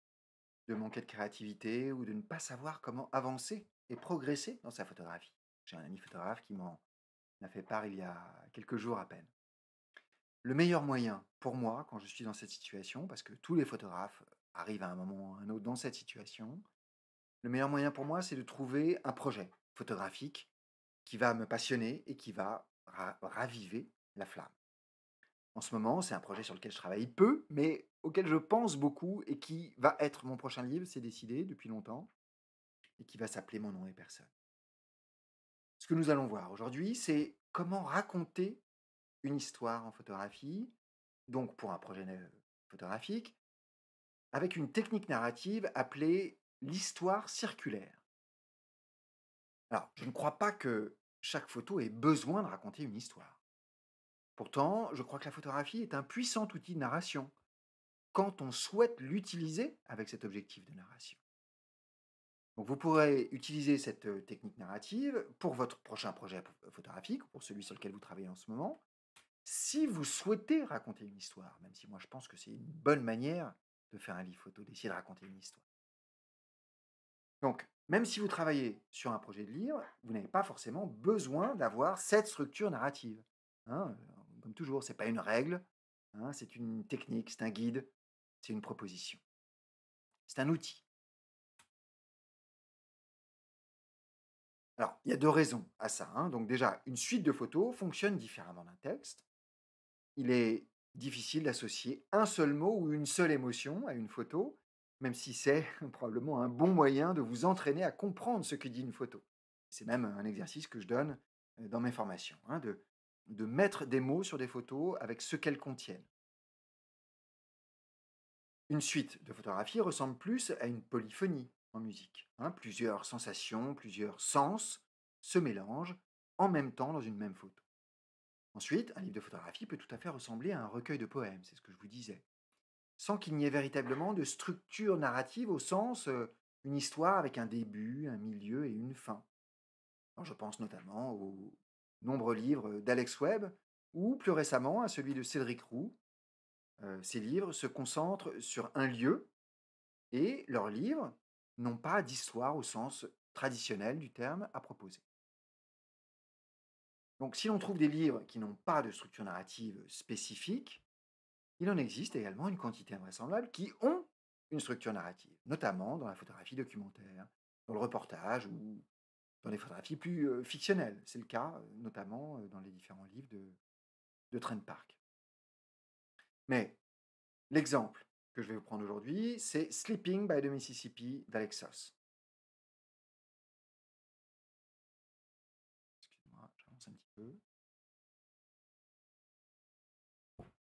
de manquer de créativité ou de ne pas savoir comment avancer et progresser dans sa photographie. J'ai un ami photographe qui m'en a fait part il y a quelques jours à peine. Le meilleur moyen pour moi, quand je suis dans cette situation, parce que tous les photographes arrivent à un moment ou à un autre dans cette situation, le meilleur moyen pour moi, c'est de trouver un projet photographique qui va me passionner et qui va raviver la flamme en ce moment. C'est un projet sur lequel je travaille peu, mais auquel je pense beaucoup et qui va être mon prochain livre, c'est décidé depuis longtemps, et qui va s'appeler Mon nom et personne. Ce que nous allons voir aujourd'hui, c'est comment raconter une histoire en photographie, donc pour un projet photographique, avec une technique narrative appelée l'histoire circulaire. Alors, je ne crois pas que chaque photo ait besoin de raconter une histoire. Pourtant, je crois que la photographie est un puissant outil de narration, quand on souhaite l'utiliser avec cet objectif de narration. Donc vous pourrez utiliser cette euh, technique narrative pour votre prochain projet photographique, pour celui sur lequel vous travaillez en ce moment, si vous souhaitez raconter une histoire, même si moi je pense que c'est une bonne manière de faire un livre photo, d'essayer de raconter une histoire. Donc, même si vous travaillez sur un projet de livre, vous n'avez pas forcément besoin d'avoir cette structure narrative. Hein, comme toujours, ce n'est pas une règle, hein, c'est une technique, c'est un guide, c'est une proposition. C'est un outil. Alors, il y a deux raisons à ça. Hein. Donc déjà, une suite de photos fonctionne différemment d'un texte. Il est difficile d'associer un seul mot ou une seule émotion à une photo, même si c'est probablement un bon moyen de vous entraîner à comprendre ce que dit une photo. C'est même un exercice que je donne euh, dans mes formations, hein, de mettre des mots sur des photos avec ce qu'elles contiennent. Une suite de photographies ressemble plus à une polyphonie en musique. Hein. plusieurs sensations, plusieurs sens se mélangent en même temps dans une même photo. Ensuite, un livre de photographie peut tout à fait ressembler à un recueil de poèmes, c'est ce que je vous disais, sans qu'il n'y ait véritablement de structure narrative au sens euh, une histoire avec un début, un milieu et une fin. je pense notamment au nombreux livres d'Alex Webb ou plus récemment à celui de Cédric Roux. ces livres se concentrent sur un lieu et leurs livres n'ont pas d'histoire au sens traditionnel du terme à proposer. Donc si l'on trouve des livres qui n'ont pas de structure narrative spécifique, il en existe également une quantité invraisemblable qui ont une structure narrative, notamment dans la photographie documentaire, dans le reportage ou dans des photographies plus euh, fictionnelles. C'est le cas euh, notamment euh, dans les différents livres de, de Trent Park. Mais l'exemple que je vais vous prendre aujourd'hui, c'est Sleeping by the Mississippi d'Alexos. un petit peu.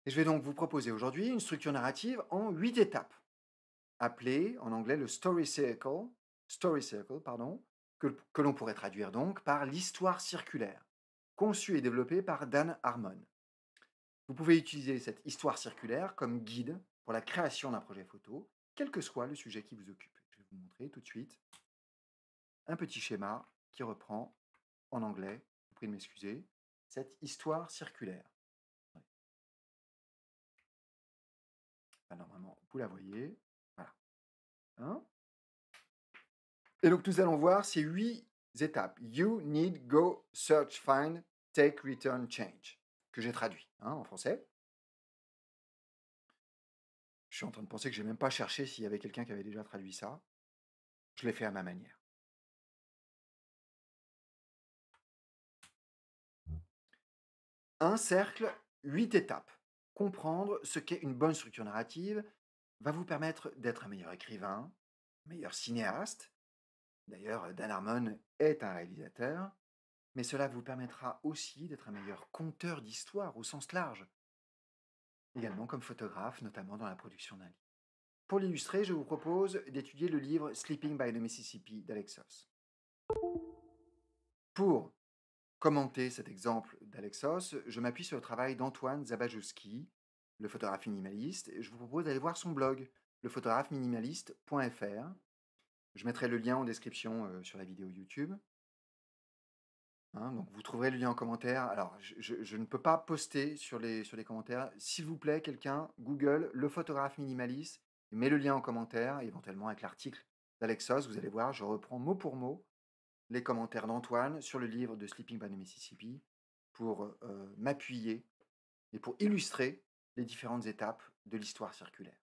Et je vais donc vous proposer aujourd'hui une structure narrative en huit étapes, appelée en anglais le Story Circle, Story Circle, pardon, que, l'on pourrait traduire donc par l'histoire circulaire, conçue et développée par Dan Harmon. Vous pouvez utiliser cette histoire circulaire comme guide pour la création d'un projet photo, quel que soit le sujet qui vous occupe. Je vais vous montrer tout de suite un petit schéma qui reprend en anglais, je vous prie de m'excuser, cette histoire circulaire. Bah, normalement, vous la voyez. Voilà. Hein et donc nous allons voir ces huit étapes. You need, go, search, find, take, return, change, que j'ai traduit hein, en français. Je suis en train de penser que je n'ai même pas cherché s'il y avait quelqu'un qui avait déjà traduit ça. Je l'ai fait à ma manière. Un cercle, huit étapes. Comprendre ce qu'est une bonne structure narrative va vous permettre d'être un meilleur écrivain, meilleur cinéaste, D'ailleurs, Dan Harmon est un réalisateur, mais cela vous permettra aussi d'être un meilleur conteur d'histoire au sens large, mmh également comme photographe, notamment dans la production d'un livre. Pour l'illustrer, je vous propose d'étudier le livre Sleeping by the Mississippi d'Alexos. Pour commenter cet exemple d'Alexos, je m'appuie sur le travail d'Antoine Zabajowski, le photographe minimaliste. et Je vous propose d'aller voir son blog, lephotographeminimaliste.fr. Je mettrai le lien en description euh, sur la vidéo YouTube. Hein, donc vous trouverez le lien en commentaire. Alors, je, ne peux pas poster sur les, sur les commentaires. S'il vous plaît, quelqu'un, Google, le photographe minimaliste, et met le lien en commentaire, éventuellement avec l'article d'Alexos. Vous allez voir, je reprends mot pour mot les commentaires d'Antoine sur le livre de Sleeping by the Mississippi pour euh, m'appuyer et pour illustrer les différentes étapes de l'histoire circulaire.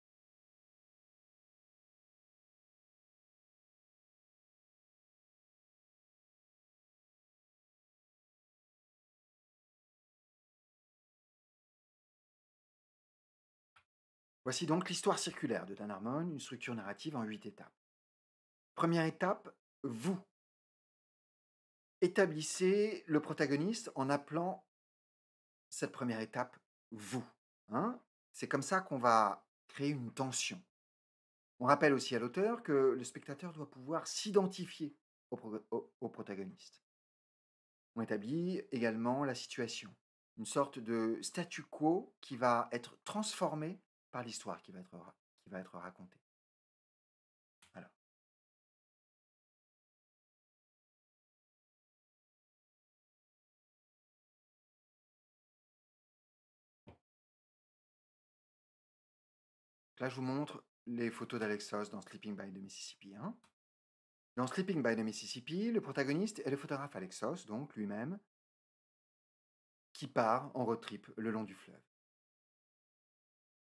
Voici donc l'histoire circulaire de Dan Harmon, une structure narrative en huit étapes. Première étape, vous. Établissez le protagoniste en appelant cette première étape vous. Hein. C'est comme ça qu'on va créer une tension. On rappelle aussi à l'auteur que le spectateur doit pouvoir s'identifier au, au protagoniste. On établit également la situation, une sorte de statu quo qui va être transformé par l'histoire qui, va être, qui va être racontée. Alors. Là, je vous montre les photos d'Alexos dans Sleeping by the Mississippi. Dans Sleeping by the Mississippi, le protagoniste est le photographe Alexos, donc lui-même, qui part en road trip le long du fleuve.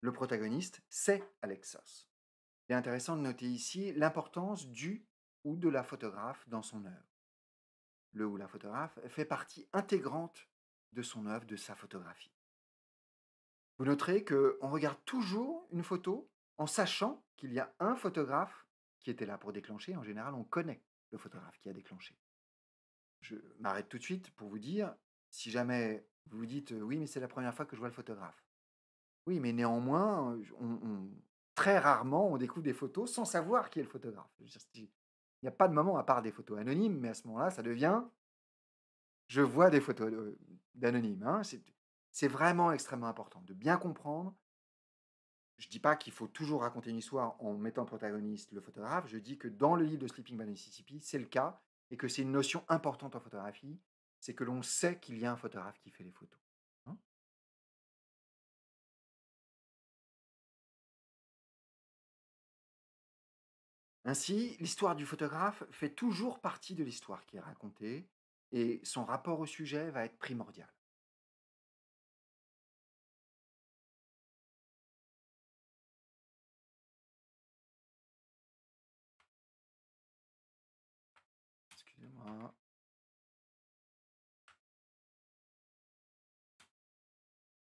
Le protagoniste, c'est Alexos. Il est intéressant de noter ici l'importance du ou de la photographe dans son œuvre. Le ou la photographe fait partie intégrante de son œuvre, de sa photographie. Vous noterez qu'on regarde toujours une photo en sachant qu'il y a un photographe qui était là pour déclencher. En général, on connaît le photographe qui a déclenché. Je m'arrête tout de suite pour vous dire, si jamais vous vous dites oui, mais c'est la première fois que je vois le photographe, oui, mais néanmoins, très rarement, on découvre des photos sans savoir qui est le photographe. Il n'y a pas de moment à part des photos anonymes, mais à ce moment-là, ça devient. Je vois des photos d'anonymes. Hein. C'est vraiment extrêmement important de bien comprendre. Je ne dis pas qu'il faut toujours raconter une histoire en mettant protagoniste le photographe. Je dis que dans le livre de Sleeping by Mississippi, c'est le cas et que c'est une notion importante en photographie c'est que l'on sait qu'il y a un photographe qui fait les photos. Ainsi, l'histoire du photographe fait toujours partie de l'histoire qui est racontée et son rapport au sujet va être primordial. Excusez-moi.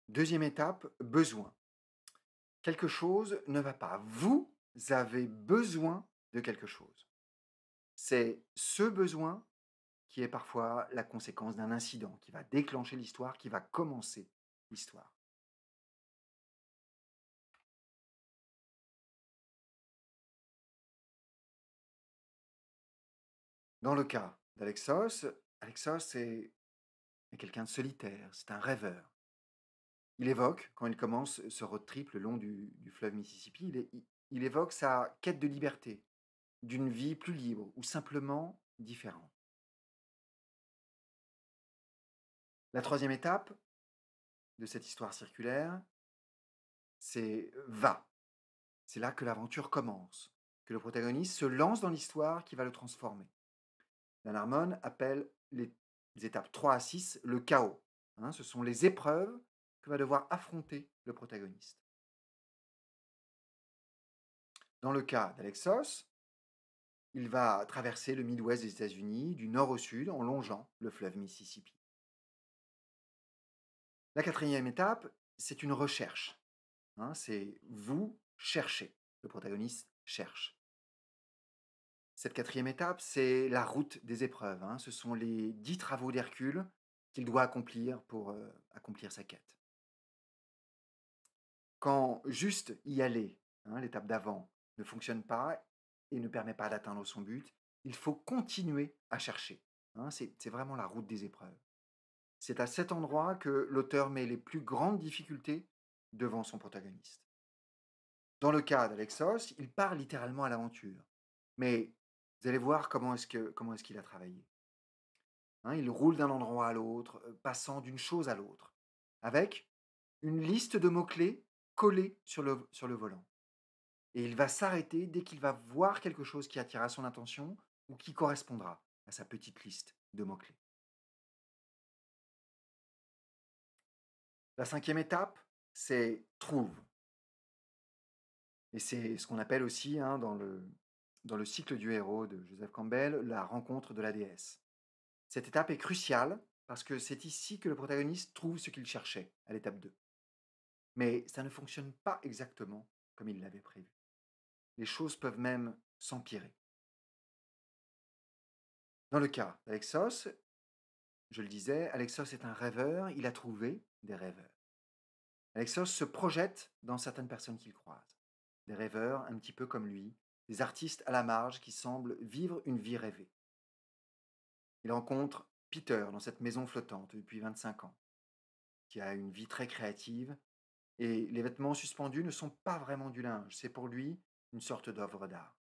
Deuxième étape, besoin. Quelque chose ne va pas. Vous avez besoin de quelque chose. C'est ce besoin qui est parfois la conséquence d'un incident qui va déclencher l'histoire, qui va commencer l'histoire. Dans le cas d'Alexos, Alexos est, quelqu'un de solitaire, c'est un rêveur. Il évoque, quand il commence ce road trip le long du, fleuve Mississippi, il, évoque sa quête de liberté, d'une vie plus libre ou simplement différente. La troisième étape de cette histoire circulaire, c'est va. C'est là que l'aventure commence, que le protagoniste se lance dans l'histoire qui va le transformer. Lanarmon appelle les étapes 3 à 6 le chaos. Hein, ce sont les épreuves que va devoir affronter le protagoniste. Dans le cas d'Alexos, il va traverser le Midwest des États-Unis du nord au sud en longeant le fleuve Mississippi. La quatrième étape, c'est une recherche. Hein, c'est vous cherchez. Le protagoniste cherche. Cette quatrième étape, c'est la route des épreuves. Hein. Ce sont les dix travaux d'Hercule qu'il doit accomplir pour euh, accomplir sa quête. Quand juste y aller, hein, l'étape d'avant, ne fonctionne pas, et ne permet pas d'atteindre son but, il faut continuer à chercher. Hein, c'est vraiment la route des épreuves. C'est à cet endroit que l'auteur met les plus grandes difficultés devant son protagoniste. Dans le cas d'Alexos, il part littéralement à l'aventure. Mais vous allez voir comment est-ce qu'il est a travaillé. Hein, il roule d'un endroit à l'autre, euh, passant d'une chose à l'autre, avec une liste de mots-clés collés sur le, sur le volant. Et il va s'arrêter dès qu'il va voir quelque chose qui attirera son attention ou qui correspondra à sa petite liste de mots-clés. La cinquième étape, c'est trouve. Et c'est ce qu'on appelle aussi hein, dans, le, dans le cycle du héros de Joseph Campbell la rencontre de la déesse. Cette étape est cruciale parce que c'est ici que le protagoniste trouve ce qu'il cherchait à l'étape 2. Mais ça ne fonctionne pas exactement comme il l'avait prévu les choses peuvent même s'empirer. Dans le cas d'Alexos, je le disais, Alexos est un rêveur, il a trouvé des rêveurs. Alexos se projette dans certaines personnes qu'il croise. Des rêveurs un petit peu comme lui, des artistes à la marge qui semblent vivre une vie rêvée. Il rencontre Peter dans cette maison flottante depuis 25 ans, qui a une vie très créative, et les vêtements suspendus ne sont pas vraiment du linge, c'est pour lui une sorte d'œuvre d'art.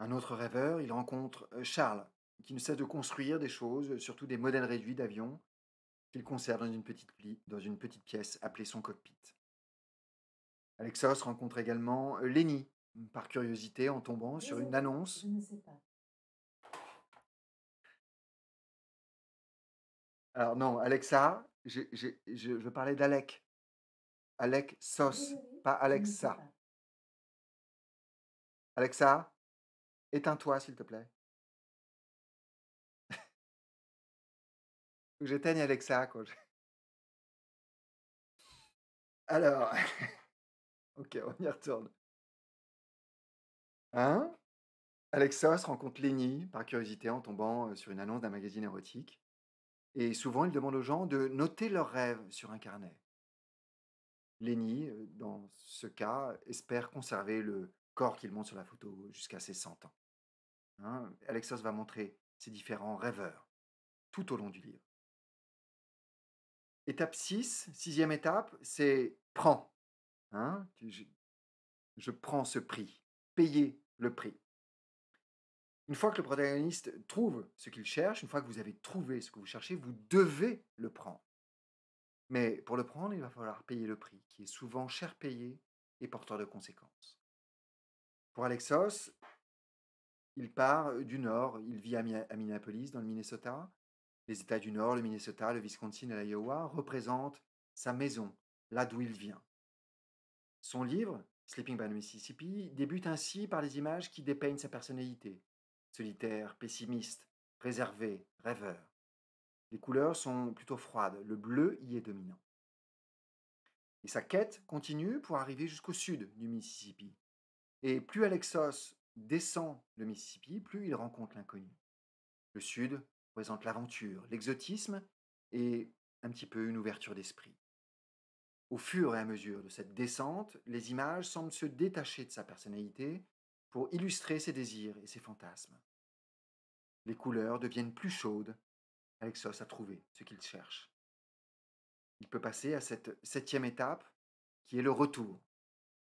Un autre rêveur, il rencontre euh, Charles, qui ne cesse de construire des choses, surtout des modèles réduits d'avions, qu'il conserve dans une, petite dans une petite pièce appelée son cockpit. Alexos rencontre également euh, Lenny, par curiosité, en tombant sur une annonce. Alors non, Alexa, je, parlais d'Alec. Alec Sos, pas Alexa. Alexa, éteins-toi, s'il te plaît. J'éteigne Alexa Alors, ok, on y retourne. Hein Alexos rencontre Lenny par curiosité en tombant euh, sur une annonce d'un magazine érotique. Et souvent, il demande aux gens de noter leurs rêves sur un carnet. Lenny, euh, dans ce cas, espère conserver le corps qu'il montre sur la photo jusqu'à ses 100 ans. Hein. Alexos va montrer ses différents rêveurs tout au long du livre. Étape 6, sixième étape, c'est prends. Hein. je, je prends ce prix, payer le prix. Une fois que le protagoniste trouve ce qu'il cherche, une fois que vous avez trouvé ce que vous cherchez, vous devez le prendre. Mais pour le prendre, il va falloir payer le prix, qui est souvent cher payé et porteur de conséquences. Pour Alexos, il part euh, du Nord, il vit à Minneapolis, dans le Minnesota. Les États du Nord, le Minnesota, le Wisconsin et l'Iowa représentent sa maison, là d'où il vient. Son livre, Sleeping by the Mississippi, débute ainsi par les images qui dépeignent sa personnalité, solitaire, pessimiste, réservé, rêveur. Les couleurs sont plutôt froides, le bleu y est dominant. Et sa quête continue pour arriver jusqu'au sud du Mississippi. Et plus Alexos descend le Mississippi, plus il rencontre l'inconnu. Le sud présente l'aventure, l'exotisme et un petit peu une ouverture d'esprit. Au fur et à mesure de cette descente, les images semblent se détacher de sa personnalité pour illustrer ses désirs et ses fantasmes. Les couleurs deviennent plus chaudes. Alexos a trouvé ce qu'il cherche. Il peut passer à cette septième étape qui est le retour.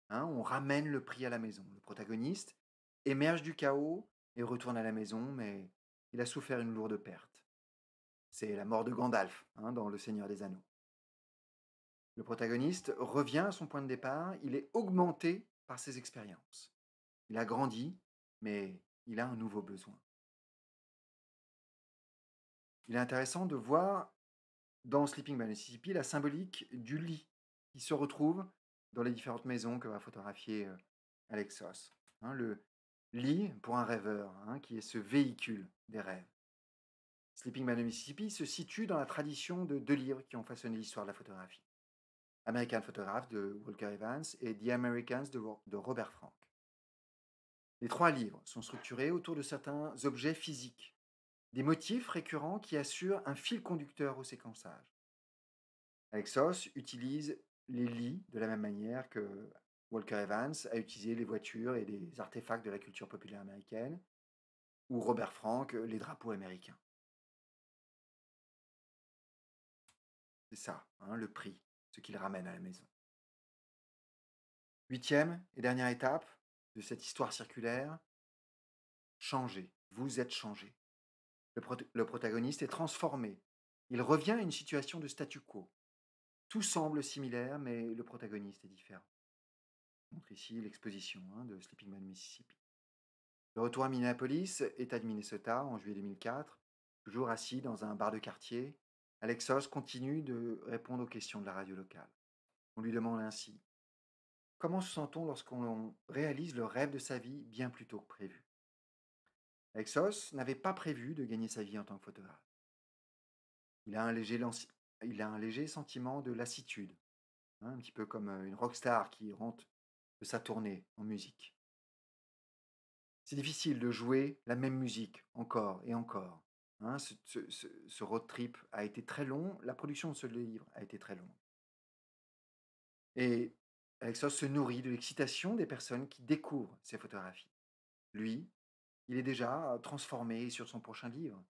Hein, on ramène le prix à la maison. Le protagoniste émerge du chaos et retourne à la maison, mais il a souffert une lourde perte. C'est la mort de Gandalf hein, dans Le Seigneur des Anneaux. Le protagoniste revient à son point de départ, il est augmenté par ses expériences. Il a grandi, mais il a un nouveau besoin il est intéressant de voir dans Sleeping by Mississippi la symbolique du lit qui se retrouve dans les différentes maisons que va photographier euh, Alexos. Hein, le lit pour un rêveur, hein, qui est ce véhicule des rêves. Sleeping of Mississippi se situe dans la tradition de deux livres qui ont façonné l'histoire de la photographie. American Photograph de Walker Evans et The Americans de Robert Frank. Les trois livres sont structurés autour de certains objets physiques des motifs récurrents qui assurent un fil conducteur au séquençage. Alexos utilise les lits de la même manière que Walker Evans a utilisé les voitures et les artefacts de la culture populaire américaine, ou Robert Frank les drapeaux américains. C'est ça, hein, le prix, ce qu'il ramène à la maison. Huitième et dernière étape de cette histoire circulaire, changer, vous êtes changé. Le, protagoniste est transformé. Il revient à une situation de statu quo. Tout semble similaire, mais le protagoniste est différent. On montre ici l'exposition hein, de Sleeping Man Mississippi. Le retour à Minneapolis, État de Minnesota, en juillet 2004, toujours assis dans un bar de quartier, Alexos continue de répondre aux questions de la radio locale. On lui demande ainsi Comment se sent-on lorsqu'on réalise le rêve de sa vie bien plus tôt que prévu Alexos n'avait pas prévu de gagner sa vie en tant que photographe. Il a un léger, il a un léger sentiment de lassitude, hein, un petit peu comme euh, une rockstar qui rentre de sa tournée en musique. C'est difficile de jouer la même musique encore et encore. Hein. ce, ce, road trip a été très long, la production de ce livre a été très longue. Et Alexos se nourrit de l'excitation des personnes qui découvrent ses photographies. Lui, il est déjà transformé sur son prochain livre,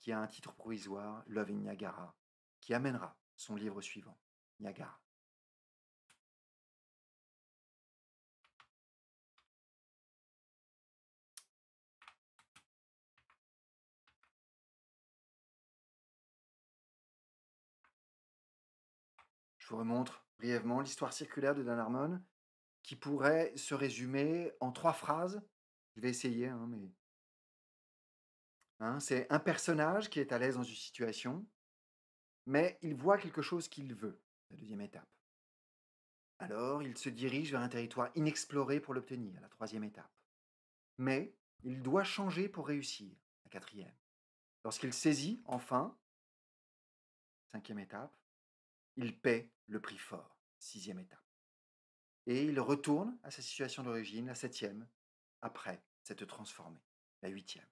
qui a un titre provisoire, Love in Niagara, qui amènera son livre suivant, Niagara. Je vous remontre brièvement l'histoire circulaire de Dan Harmon, qui pourrait se résumer en trois phrases je vais essayer, hein, mais. Hein, c'est un personnage qui est à l'aise dans une situation, mais il voit quelque chose qu'il veut, la deuxième étape. Alors, il se dirige vers un territoire inexploré pour l'obtenir, la troisième étape. Mais il doit changer pour réussir, la quatrième. Lorsqu'il saisit, enfin, cinquième étape, il paie le prix fort, sixième étape. Et il retourne à sa situation d'origine, la septième, après cette transformée, la huitième.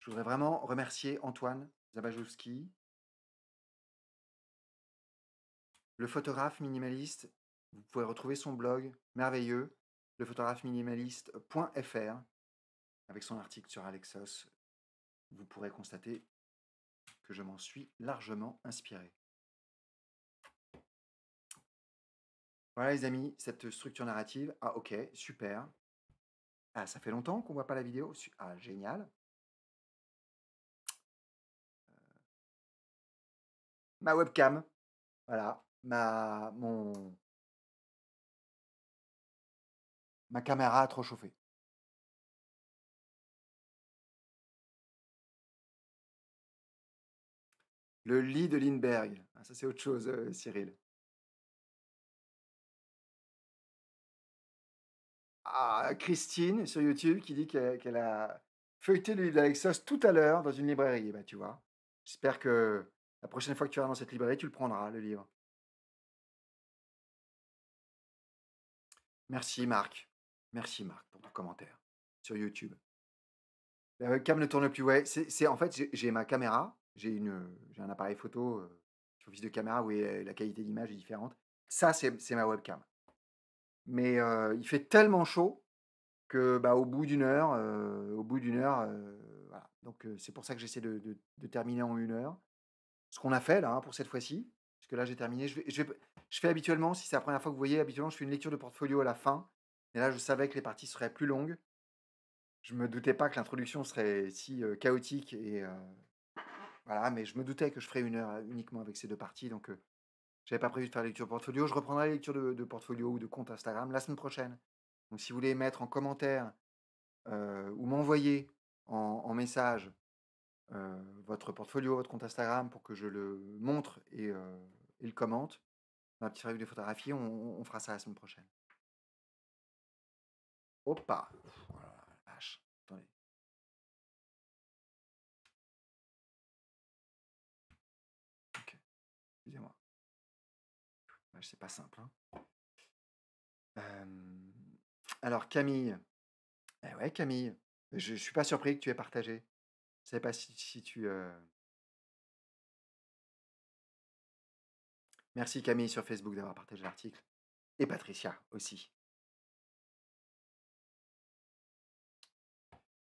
Je voudrais vraiment remercier Antoine Zabajowski, le photographe minimaliste. Vous pouvez retrouver son blog merveilleux, lephotographeminimaliste.fr, avec son article sur Alexos. Vous pourrez constater que je m'en suis largement inspiré. Voilà les amis, cette structure narrative. Ah ok, super. Ah, ça fait longtemps qu'on voit pas la vidéo. Ah, génial. Ma webcam. Voilà. Ma, mon, ma caméra a trop chauffé. Le lit de Lindbergh. Ah, ça, c'est autre chose, euh, Cyril. Christine sur YouTube qui dit qu'elle a feuilleté le livre tout à l'heure dans une librairie. Ben, tu vois, j'espère que la prochaine fois que tu vas dans cette librairie, tu le prendras, le livre. Merci Marc. Merci Marc pour ton commentaire sur YouTube. La webcam ne tourne plus. Ouais, c'est en fait, j'ai ma caméra, j'ai un appareil photo, euh, sur vis de caméra où la qualité d'image est différente. Ça, c'est ma webcam. Mais il fait tellement chaud que bah, au bout d'une heure, au bout d'une heure, voilà. Donc c'est pour ça que j'essaie de, terminer en une heure. Ce qu'on a fait là hein, pour cette fois-ci, parce que là j'ai terminé. Je, je, fais habituellement, si c'est la première fois que vous voyez, habituellement je fais une lecture de portfolio à la fin. et là je savais que les parties seraient plus longues. Je me doutais pas que l'introduction serait si chaotique et voilà, mais je me doutais que je ferais une heure uniquement avec ces deux parties, donc je n'avais pas prévu de faire lecture portfolio. Je reprendrai la lecture de, portfolio ou de compte Instagram la semaine prochaine. Donc si vous voulez mettre en commentaire ou m'envoyer en, message votre portfolio, votre compte Instagram pour que je le montre et, le commente, dans la petite revue de photographie, on, fera ça la semaine prochaine. Voilà. c'est pas simple. Hein. alors Camille, eh ouais Camille, je, ne suis pas surpris que tu aies partagé. Je sais pas si, tu. Euh Merci Camille sur Facebook d'avoir partagé l'article et Patricia aussi.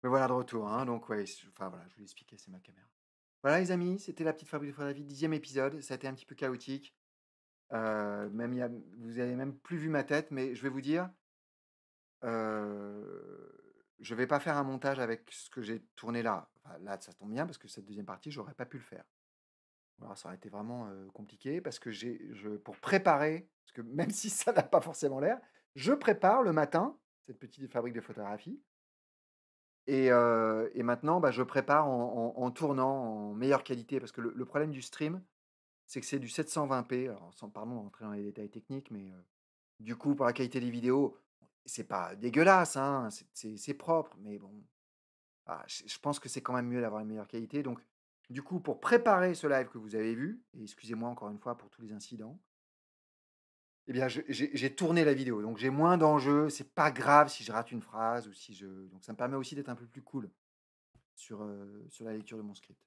Mais voilà de retour, hein, donc ouais, enfin voilà, je vous l'expliquais c'est ma caméra. Voilà les amis, c'était la petite fabrique de 10 dixième épisode, ça a été un petit peu chaotique. Euh, même vous n'avez même plus vu ma tête, mais je vais vous dire, euh, je ne vais pas faire un montage avec ce que j'ai tourné là. là, ça tombe bien parce que cette deuxième partie, j'aurais pas pu le faire. ça aurait été vraiment compliqué parce que j'ai, je, pour préparer, parce que même si ça n'a pas forcément l'air, je prépare le matin cette petite fabrique de photographie. Et, maintenant, bah, je prépare en, tournant en meilleure qualité parce que le problème du stream, c'est que c'est du 720p. Alors, sans, pardon d'entrer dans les détails techniques, mais du coup, pour la qualité des vidéos, c'est pas dégueulasse, hein, c'est propre, mais bon, ah, je, pense que c'est quand même mieux d'avoir une meilleure qualité. Donc, du coup, pour préparer ce live que vous avez vu, et excusez-moi encore une fois pour tous les incidents, eh bien, j'ai tourné la vidéo, donc j'ai moins d'enjeux. C'est pas grave si je rate une phrase ou si je. Donc, ça me permet aussi d'être un peu plus cool sur, sur la lecture de mon script.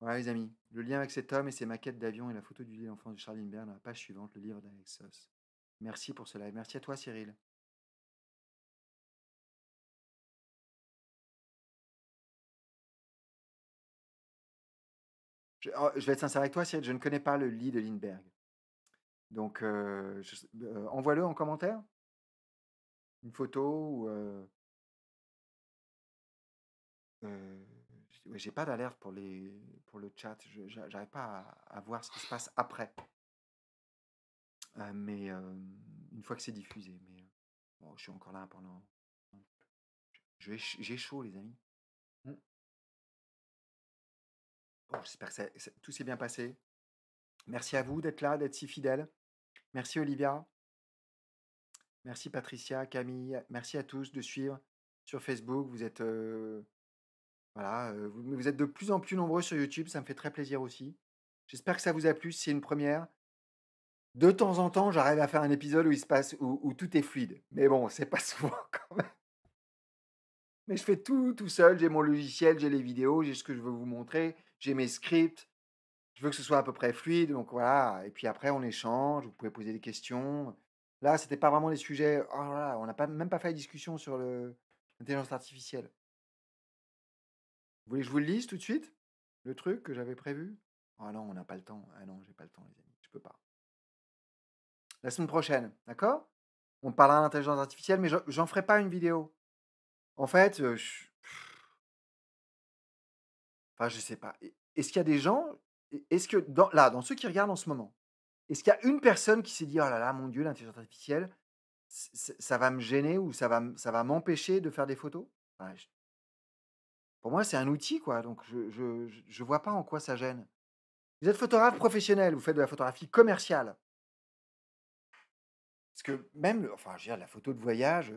Voilà les amis, le lien avec cet homme et ses maquettes d'avion et la photo du lit d'enfance de Charles Lindbergh dans la page suivante, le livre d'Alexos. Merci pour cela et Merci à toi, Cyril. Oh, je, vais être sincère avec toi, Cyril, je ne connais pas le lit de Lindbergh. Donc, euh, euh, envoie-le en commentaire. Une photo ou. Euh, j'ai pas d'alerte pour, les, pour le chat. Je n'arrive pas à, voir ce qui se passe après. Euh, mais euh, une fois que c'est diffusé. Mais euh, je suis encore là pendant. J'ai chaud, les amis. Bon, mmh. oh, J'espère que tout s'est bien passé. Merci à vous d'être là, d'être si fidèles. Merci Olivia. Merci Patricia, Camille. Merci à tous de suivre sur Facebook. Vous êtes voilà, vous, vous êtes de plus en plus nombreux sur YouTube, ça me fait très plaisir aussi. J'espère que ça vous a plu, c'est une première. De temps en temps, j'arrive à faire un épisode où il se passe où, tout est fluide. Mais bon, c'est pas souvent quand même. Mais je fais tout tout seul, j'ai mon logiciel, j'ai les vidéos, j'ai ce que je veux vous montrer, j'ai mes scripts. Je veux que ce soit à peu près fluide, donc voilà. Et puis après, on échange, vous pouvez poser des questions. Là, c'était pas vraiment les sujets. Oh on n'a pas, même pas fait la discussion sur l'intelligence artificielle. Vous voulez que je vous le lise tout de suite Le truc que j'avais prévu Ah non, on n'a pas le temps. Ah non, j'ai pas le temps, les amis. Je peux pas. La semaine prochaine, d'accord On parlera l'intelligence artificielle, mais j'en ferai pas une vidéo. En fait, je... Enfin, je sais pas. Est-ce qu'il y a des gens Est-ce que dans, là, dans ceux qui regardent en ce moment, est-ce qu'il y a une personne qui s'est dit oh là là, mon dieu, l'intelligence artificielle, ça va me gêner ou ça va, ça va m'empêcher de faire des photos pour moi, c'est un outil, quoi. Donc, je ne je, je vois pas en quoi ça gêne. Vous êtes photographe professionnel, vous faites de la photographie commerciale. Parce que même, enfin, je veux dire, la photo de voyage,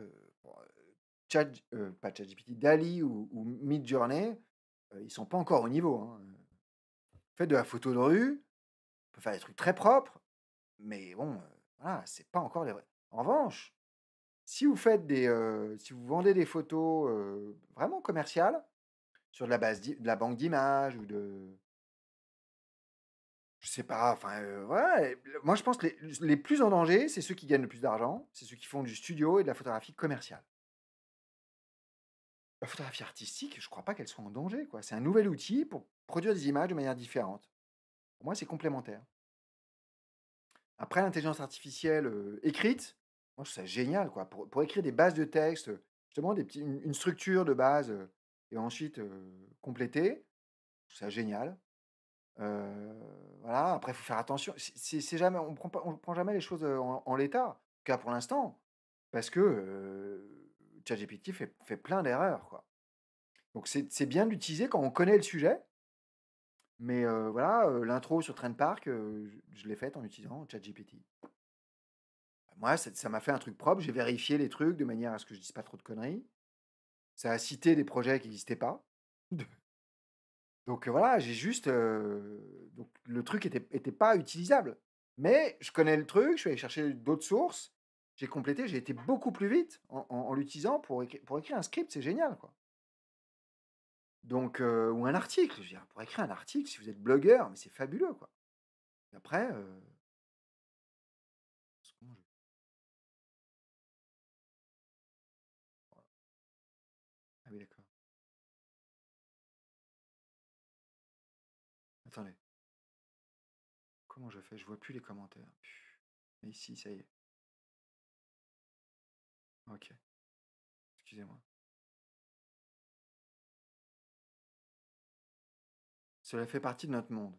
Chad, euh, euh ChatGPT, euh, Dali ou, ou Midjourney, ils euh, ils sont pas encore au niveau. Hein. Faites de la photo de rue, on peut faire des trucs très propres, mais bon, voilà, c'est pas encore les vrais. En revanche, si vous faites des, si vous vendez des photos vraiment commerciales, sur de la base de la banque d'images ou de je sais pas enfin moi je pense que les, plus en danger c'est ceux qui gagnent le plus d'argent c'est ceux qui font du studio et de la photographie commerciale la photographie artistique je ne crois pas qu'elle soit en danger quoi c'est un nouvel outil pour produire des images de manière différente pour moi c'est complémentaire après l'intelligence artificielle écrite moi je trouve ça génial quoi pour, écrire des bases de texte justement des petits, une, structure de base et ensuite compléter. C'est génial. voilà. Après, faut faire attention. C'est jamais, on prend pas, on prend jamais les choses en, l'état. Cas pour l'instant, parce que ChatGPT fait, fait plein d'erreurs, quoi. Donc c'est bien d'utiliser quand on connaît le sujet. Mais voilà, l'intro sur Train Park, je, l'ai faite en utilisant ChatGPT. Moi, ça m'a fait un truc propre. J'ai vérifié les trucs de manière à ce que je dise pas trop de conneries ça a cité des projets qui n'existaient pas. Donc voilà, j'ai juste. donc, le truc n'était était pas utilisable. Mais je connais le truc, je suis allé chercher d'autres sources, j'ai complété, j'ai été beaucoup plus vite en, l'utilisant pour, pour écrire un script, c'est génial. quoi. Donc, ou un article, je veux dire, pour écrire un article, si vous êtes blogueur, mais c'est fabuleux. quoi. après, je fais Je vois plus les commentaires. ici, ça y est. Ok. Excusez-moi. Cela fait partie de notre monde.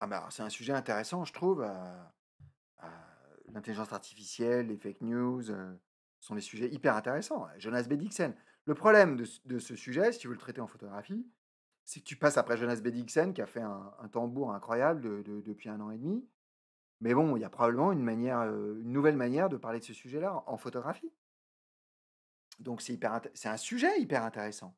Ah bah, c'est un sujet intéressant, je trouve. Euh, euh, l'intelligence artificielle, les fake news euh, sont des sujets hyper intéressants. Jonas dixon, Le problème de, de, ce sujet, si tu veux le traiter en photographie, c'est tu passes après Jonas Bedingsen, qui a fait un, tambour incroyable depuis un an et demi. Mais bon, il y a probablement une, manière, euh, une nouvelle manière de parler de ce sujet-là en photographie. Donc c'est, hyper, c'est un sujet hyper intéressant.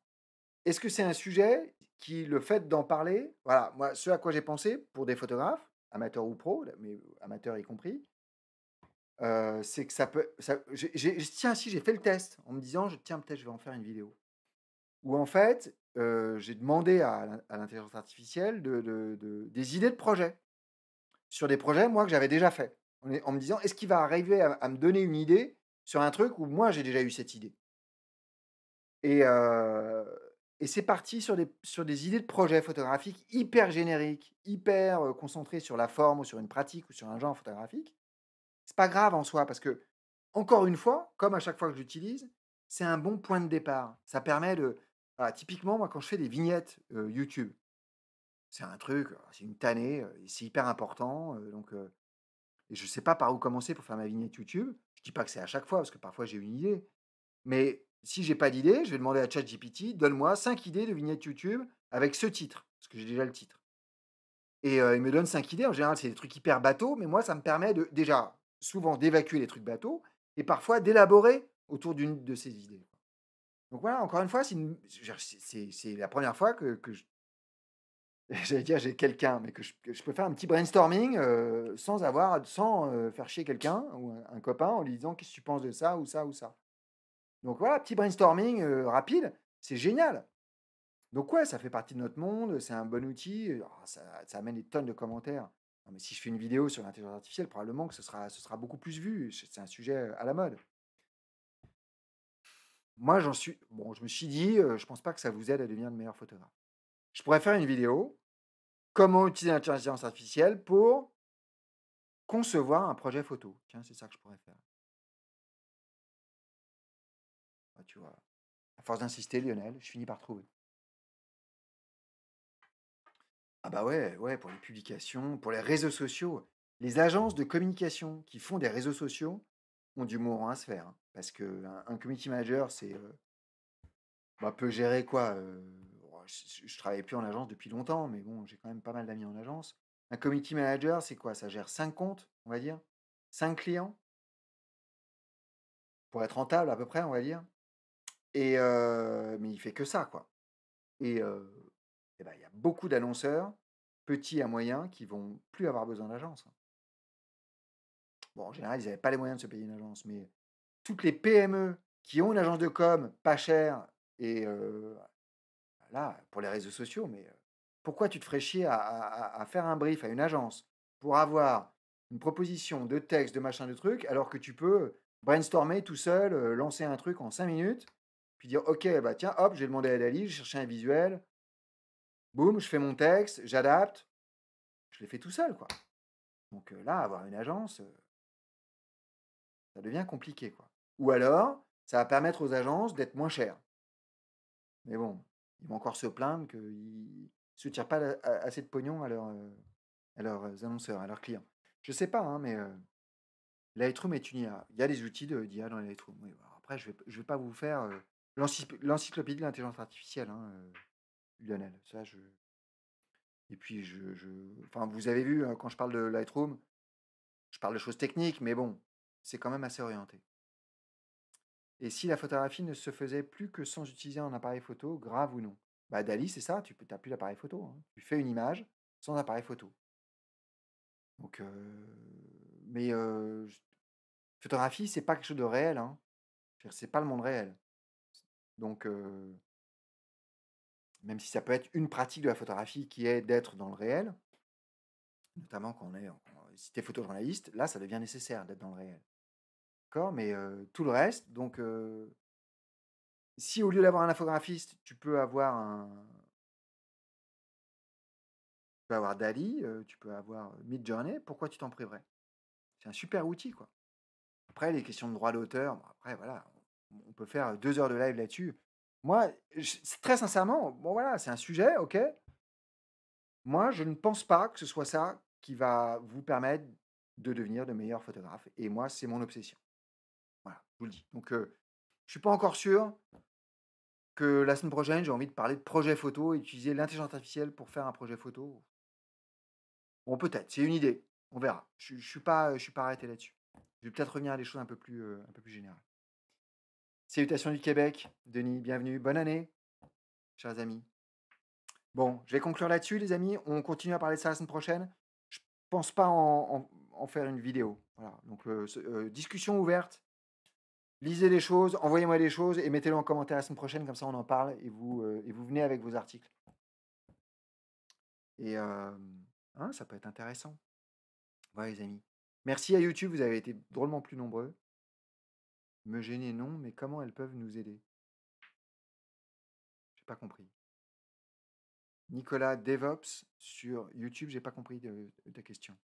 Est-ce que c'est un sujet qui, le fait d'en parler, voilà, moi, ce à quoi j'ai pensé pour des photographes, amateurs ou pros, mais amateurs y compris, euh, c'est que ça peut. Ça, tiens, si j'ai fait le test en me disant, je, tiens, peut-être je vais en faire une vidéo. Ou en fait, euh, j'ai demandé à, l'intelligence artificielle de, des idées de projets sur des projets, moi, que j'avais déjà fait. En, en me disant, est-ce qu'il va arriver à, me donner une idée sur un truc où moi, j'ai déjà eu cette idée Et, euh, et c'est parti sur des, sur des idées de projets photographiques hyper génériques, hyper euh, concentrées sur la forme ou sur une pratique ou sur un genre photographique. C'est pas grave en soi, parce que, encore une fois, comme à chaque fois que j'utilise, c'est un bon point de départ. Ça permet de, ah, typiquement, moi, quand je fais des vignettes YouTube, c'est un truc, c'est une tannée, c'est hyper important. donc, et je ne sais pas par où commencer pour faire ma vignette YouTube. Je ne dis pas que c'est à chaque fois, parce que parfois j'ai une idée. Mais si je n'ai pas d'idée, je vais demander à ChatGPT, donne-moi cinq idées de vignettes YouTube avec ce titre, parce que j'ai déjà le titre. Et il me donne cinq idées. En général, c'est des trucs hyper bateaux, mais moi, ça me permet de, déjà, souvent d'évacuer les trucs bateaux, et parfois d'élaborer autour d'une de ces idées. Donc voilà, encore une fois, c'est la première fois que, je... J'allais dire j'ai quelqu'un, mais que je, peux faire un petit brainstorming euh, sans avoir, sans euh, faire chier quelqu'un ou un, copain en lui disant qu'est-ce que tu penses de ça ou ça ou ça. Donc voilà, petit brainstorming euh, rapide, c'est génial. Donc ouais, ça fait partie de notre monde, c'est un bon outil, ah, ça, amène des tonnes de commentaires. mais si je fais une vidéo sur l'intelligence artificielle, probablement que ce sera, ce sera beaucoup plus vu. C'est un sujet à la mode. Moi, j'en suis. Bon, je me suis dit, je pense pas que ça vous aide à devenir de meilleur photographe. Je pourrais faire une vidéo comment utiliser l'intelligence artificielle pour concevoir un projet photo. Tiens, c'est ça que je pourrais faire. Bah, tu vois, à force d'insister, Lionel, je finis par trouver. Ah bah ouais, ouais, pour les publications, pour les réseaux sociaux. Les agences de communication qui font des réseaux sociaux ont du mot à se faire. Hein. Parce qu'un un manager, c'est. Euh, bah, peut gérer quoi euh, je, ne travaille plus en agence depuis longtemps, mais bon, j'ai quand même pas mal d'amis en agence. Un committee manager, c'est quoi Ça gère 5 comptes, on va dire 5 clients Pour être rentable, à peu près, on va dire. Et euh, mais il fait que ça, quoi. Et bah, il y a beaucoup d'annonceurs, petits à moyens, qui vont plus avoir besoin d'agence. Bon, en général, ils n'avaient pas les moyens de se payer une agence, mais toutes les PME qui ont une agence de com pas chère et là, pour les réseaux sociaux, mais pourquoi tu te ferais chier à, faire un brief à une agence pour avoir une proposition de texte, de machin, de truc, alors que tu peux brainstormer tout seul, lancer un truc en cinq minutes, puis dire Ok, bah tiens, hop, j'ai demandé à Dali, j'ai cherché un visuel, boum, je fais mon texte, j'adapte, je l'ai fait tout seul, quoi. Donc là, avoir une agence, ça devient compliqué, quoi. Ou alors, ça va permettre aux agences d'être moins chères. Mais bon, ils vont encore se plaindre qu'ils ne se tirent pas assez de pognon à, euh, leurs euh, annonceurs, à leurs clients. Je ne sais pas, hein, mais euh, Lightroom est une IA. Il y a des outils d'IA dans Lightroom. après, je ne vais, pas vous faire l'encyclopédie de l'intelligence artificielle, hein, Lionel. Et puis, je, Enfin, vous avez vu, hein, quand je parle de Lightroom, je parle de choses techniques, mais bon, c'est quand même assez orienté. Et si la photographie ne se faisait plus que sans utiliser un appareil photo, grave ou non bah, Dali, c'est ça, tu n'as plus l'appareil photo. Hein. Tu fais une image sans appareil photo. Donc, mais photographie, c'est pas quelque chose de réel. Hein. C'est pas le monde réel. Donc, même si ça peut être une pratique de la photographie qui est d'être dans le réel, notamment quand on est, si tu es photojournaliste, là, ça devient nécessaire d'être dans le réel. Mais tout le reste, donc, si au lieu d'avoir un infographiste, tu peux avoir un. Tu Dali, tu peux avoir Midjourney, pourquoi tu t'en priverais C'est un super outil, quoi. Après, les questions de droit d'auteur, après, voilà, on peut faire deux heures de live là-dessus. Moi, très sincèrement, bon voilà, c'est un sujet, ok. Moi, je ne pense pas que ce soit ça qui va vous permettre de devenir de meilleurs photographes. Et moi, c'est mon obsession. Voilà, je vous dis. Donc, je ne suis pas encore sûr que la semaine prochaine, j'ai envie de parler de projet photo et utiliser l'intelligence artificielle pour faire un projet photo. Bon, peut-être, c'est une idée. On verra. Je ne suis, pas, suis pas arrêté là-dessus. Je vais peut-être revenir à des choses un peu plus, un peu plus générales. Salutations du Québec. Denis, bienvenue. Bonne année, chers amis. Bon, je vais conclure là-dessus, les amis. On continue à parler de ça la semaine prochaine. Je ne pense pas en, faire une vidéo. Voilà. Donc, discussion ouverte lisez les choses, envoyez-moi les choses et mettez le en commentaire la semaine prochaine, comme ça on en parle et vous, euh, et vous venez avec vos articles. Et euh, hein, ça peut être intéressant. Voilà les amis. Merci à YouTube, vous avez été drôlement plus nombreux. Me gêner, non, mais comment elles peuvent nous aider J'ai pas compris. Nicolas DevOps sur YouTube, j'ai pas compris ta question.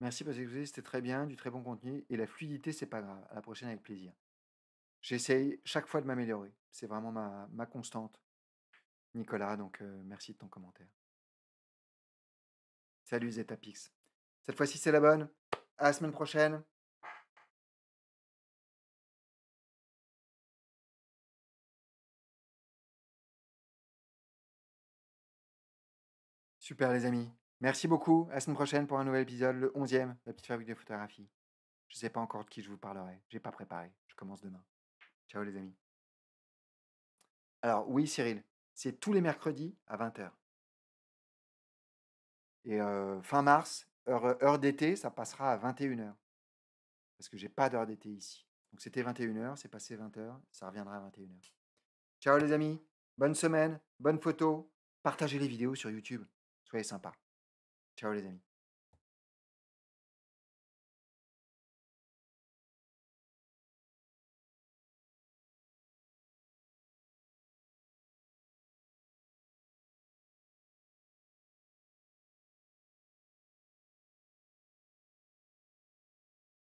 Merci parce que c'était très bien, du très bon contenu et la fluidité, c'est pas grave. À la prochaine avec plaisir. J'essaye chaque fois de m'améliorer. C'est vraiment ma, constante, Nicolas. Donc euh, merci de ton commentaire. Salut Zetapix. Cette fois-ci, c'est la bonne. À la semaine prochaine. Super les amis. Merci beaucoup. À la semaine prochaine pour un nouvel épisode, le 11e, la petite fabrique de photographie. Je ne sais pas encore de qui je vous parlerai. je n'ai pas préparé. Je commence demain. Ciao les amis. Alors oui Cyril, c'est tous les mercredis à 20h. Et euh, fin mars, heure, d'été, ça passera à 21h. Parce que je n'ai pas d'heure d'été ici. Donc c'était 21h, c'est passé 20h, ça reviendra à 21h. Ciao les amis, bonne semaine, bonne photo, partagez les vidéos sur YouTube, soyez sympas. チャオレゼミ。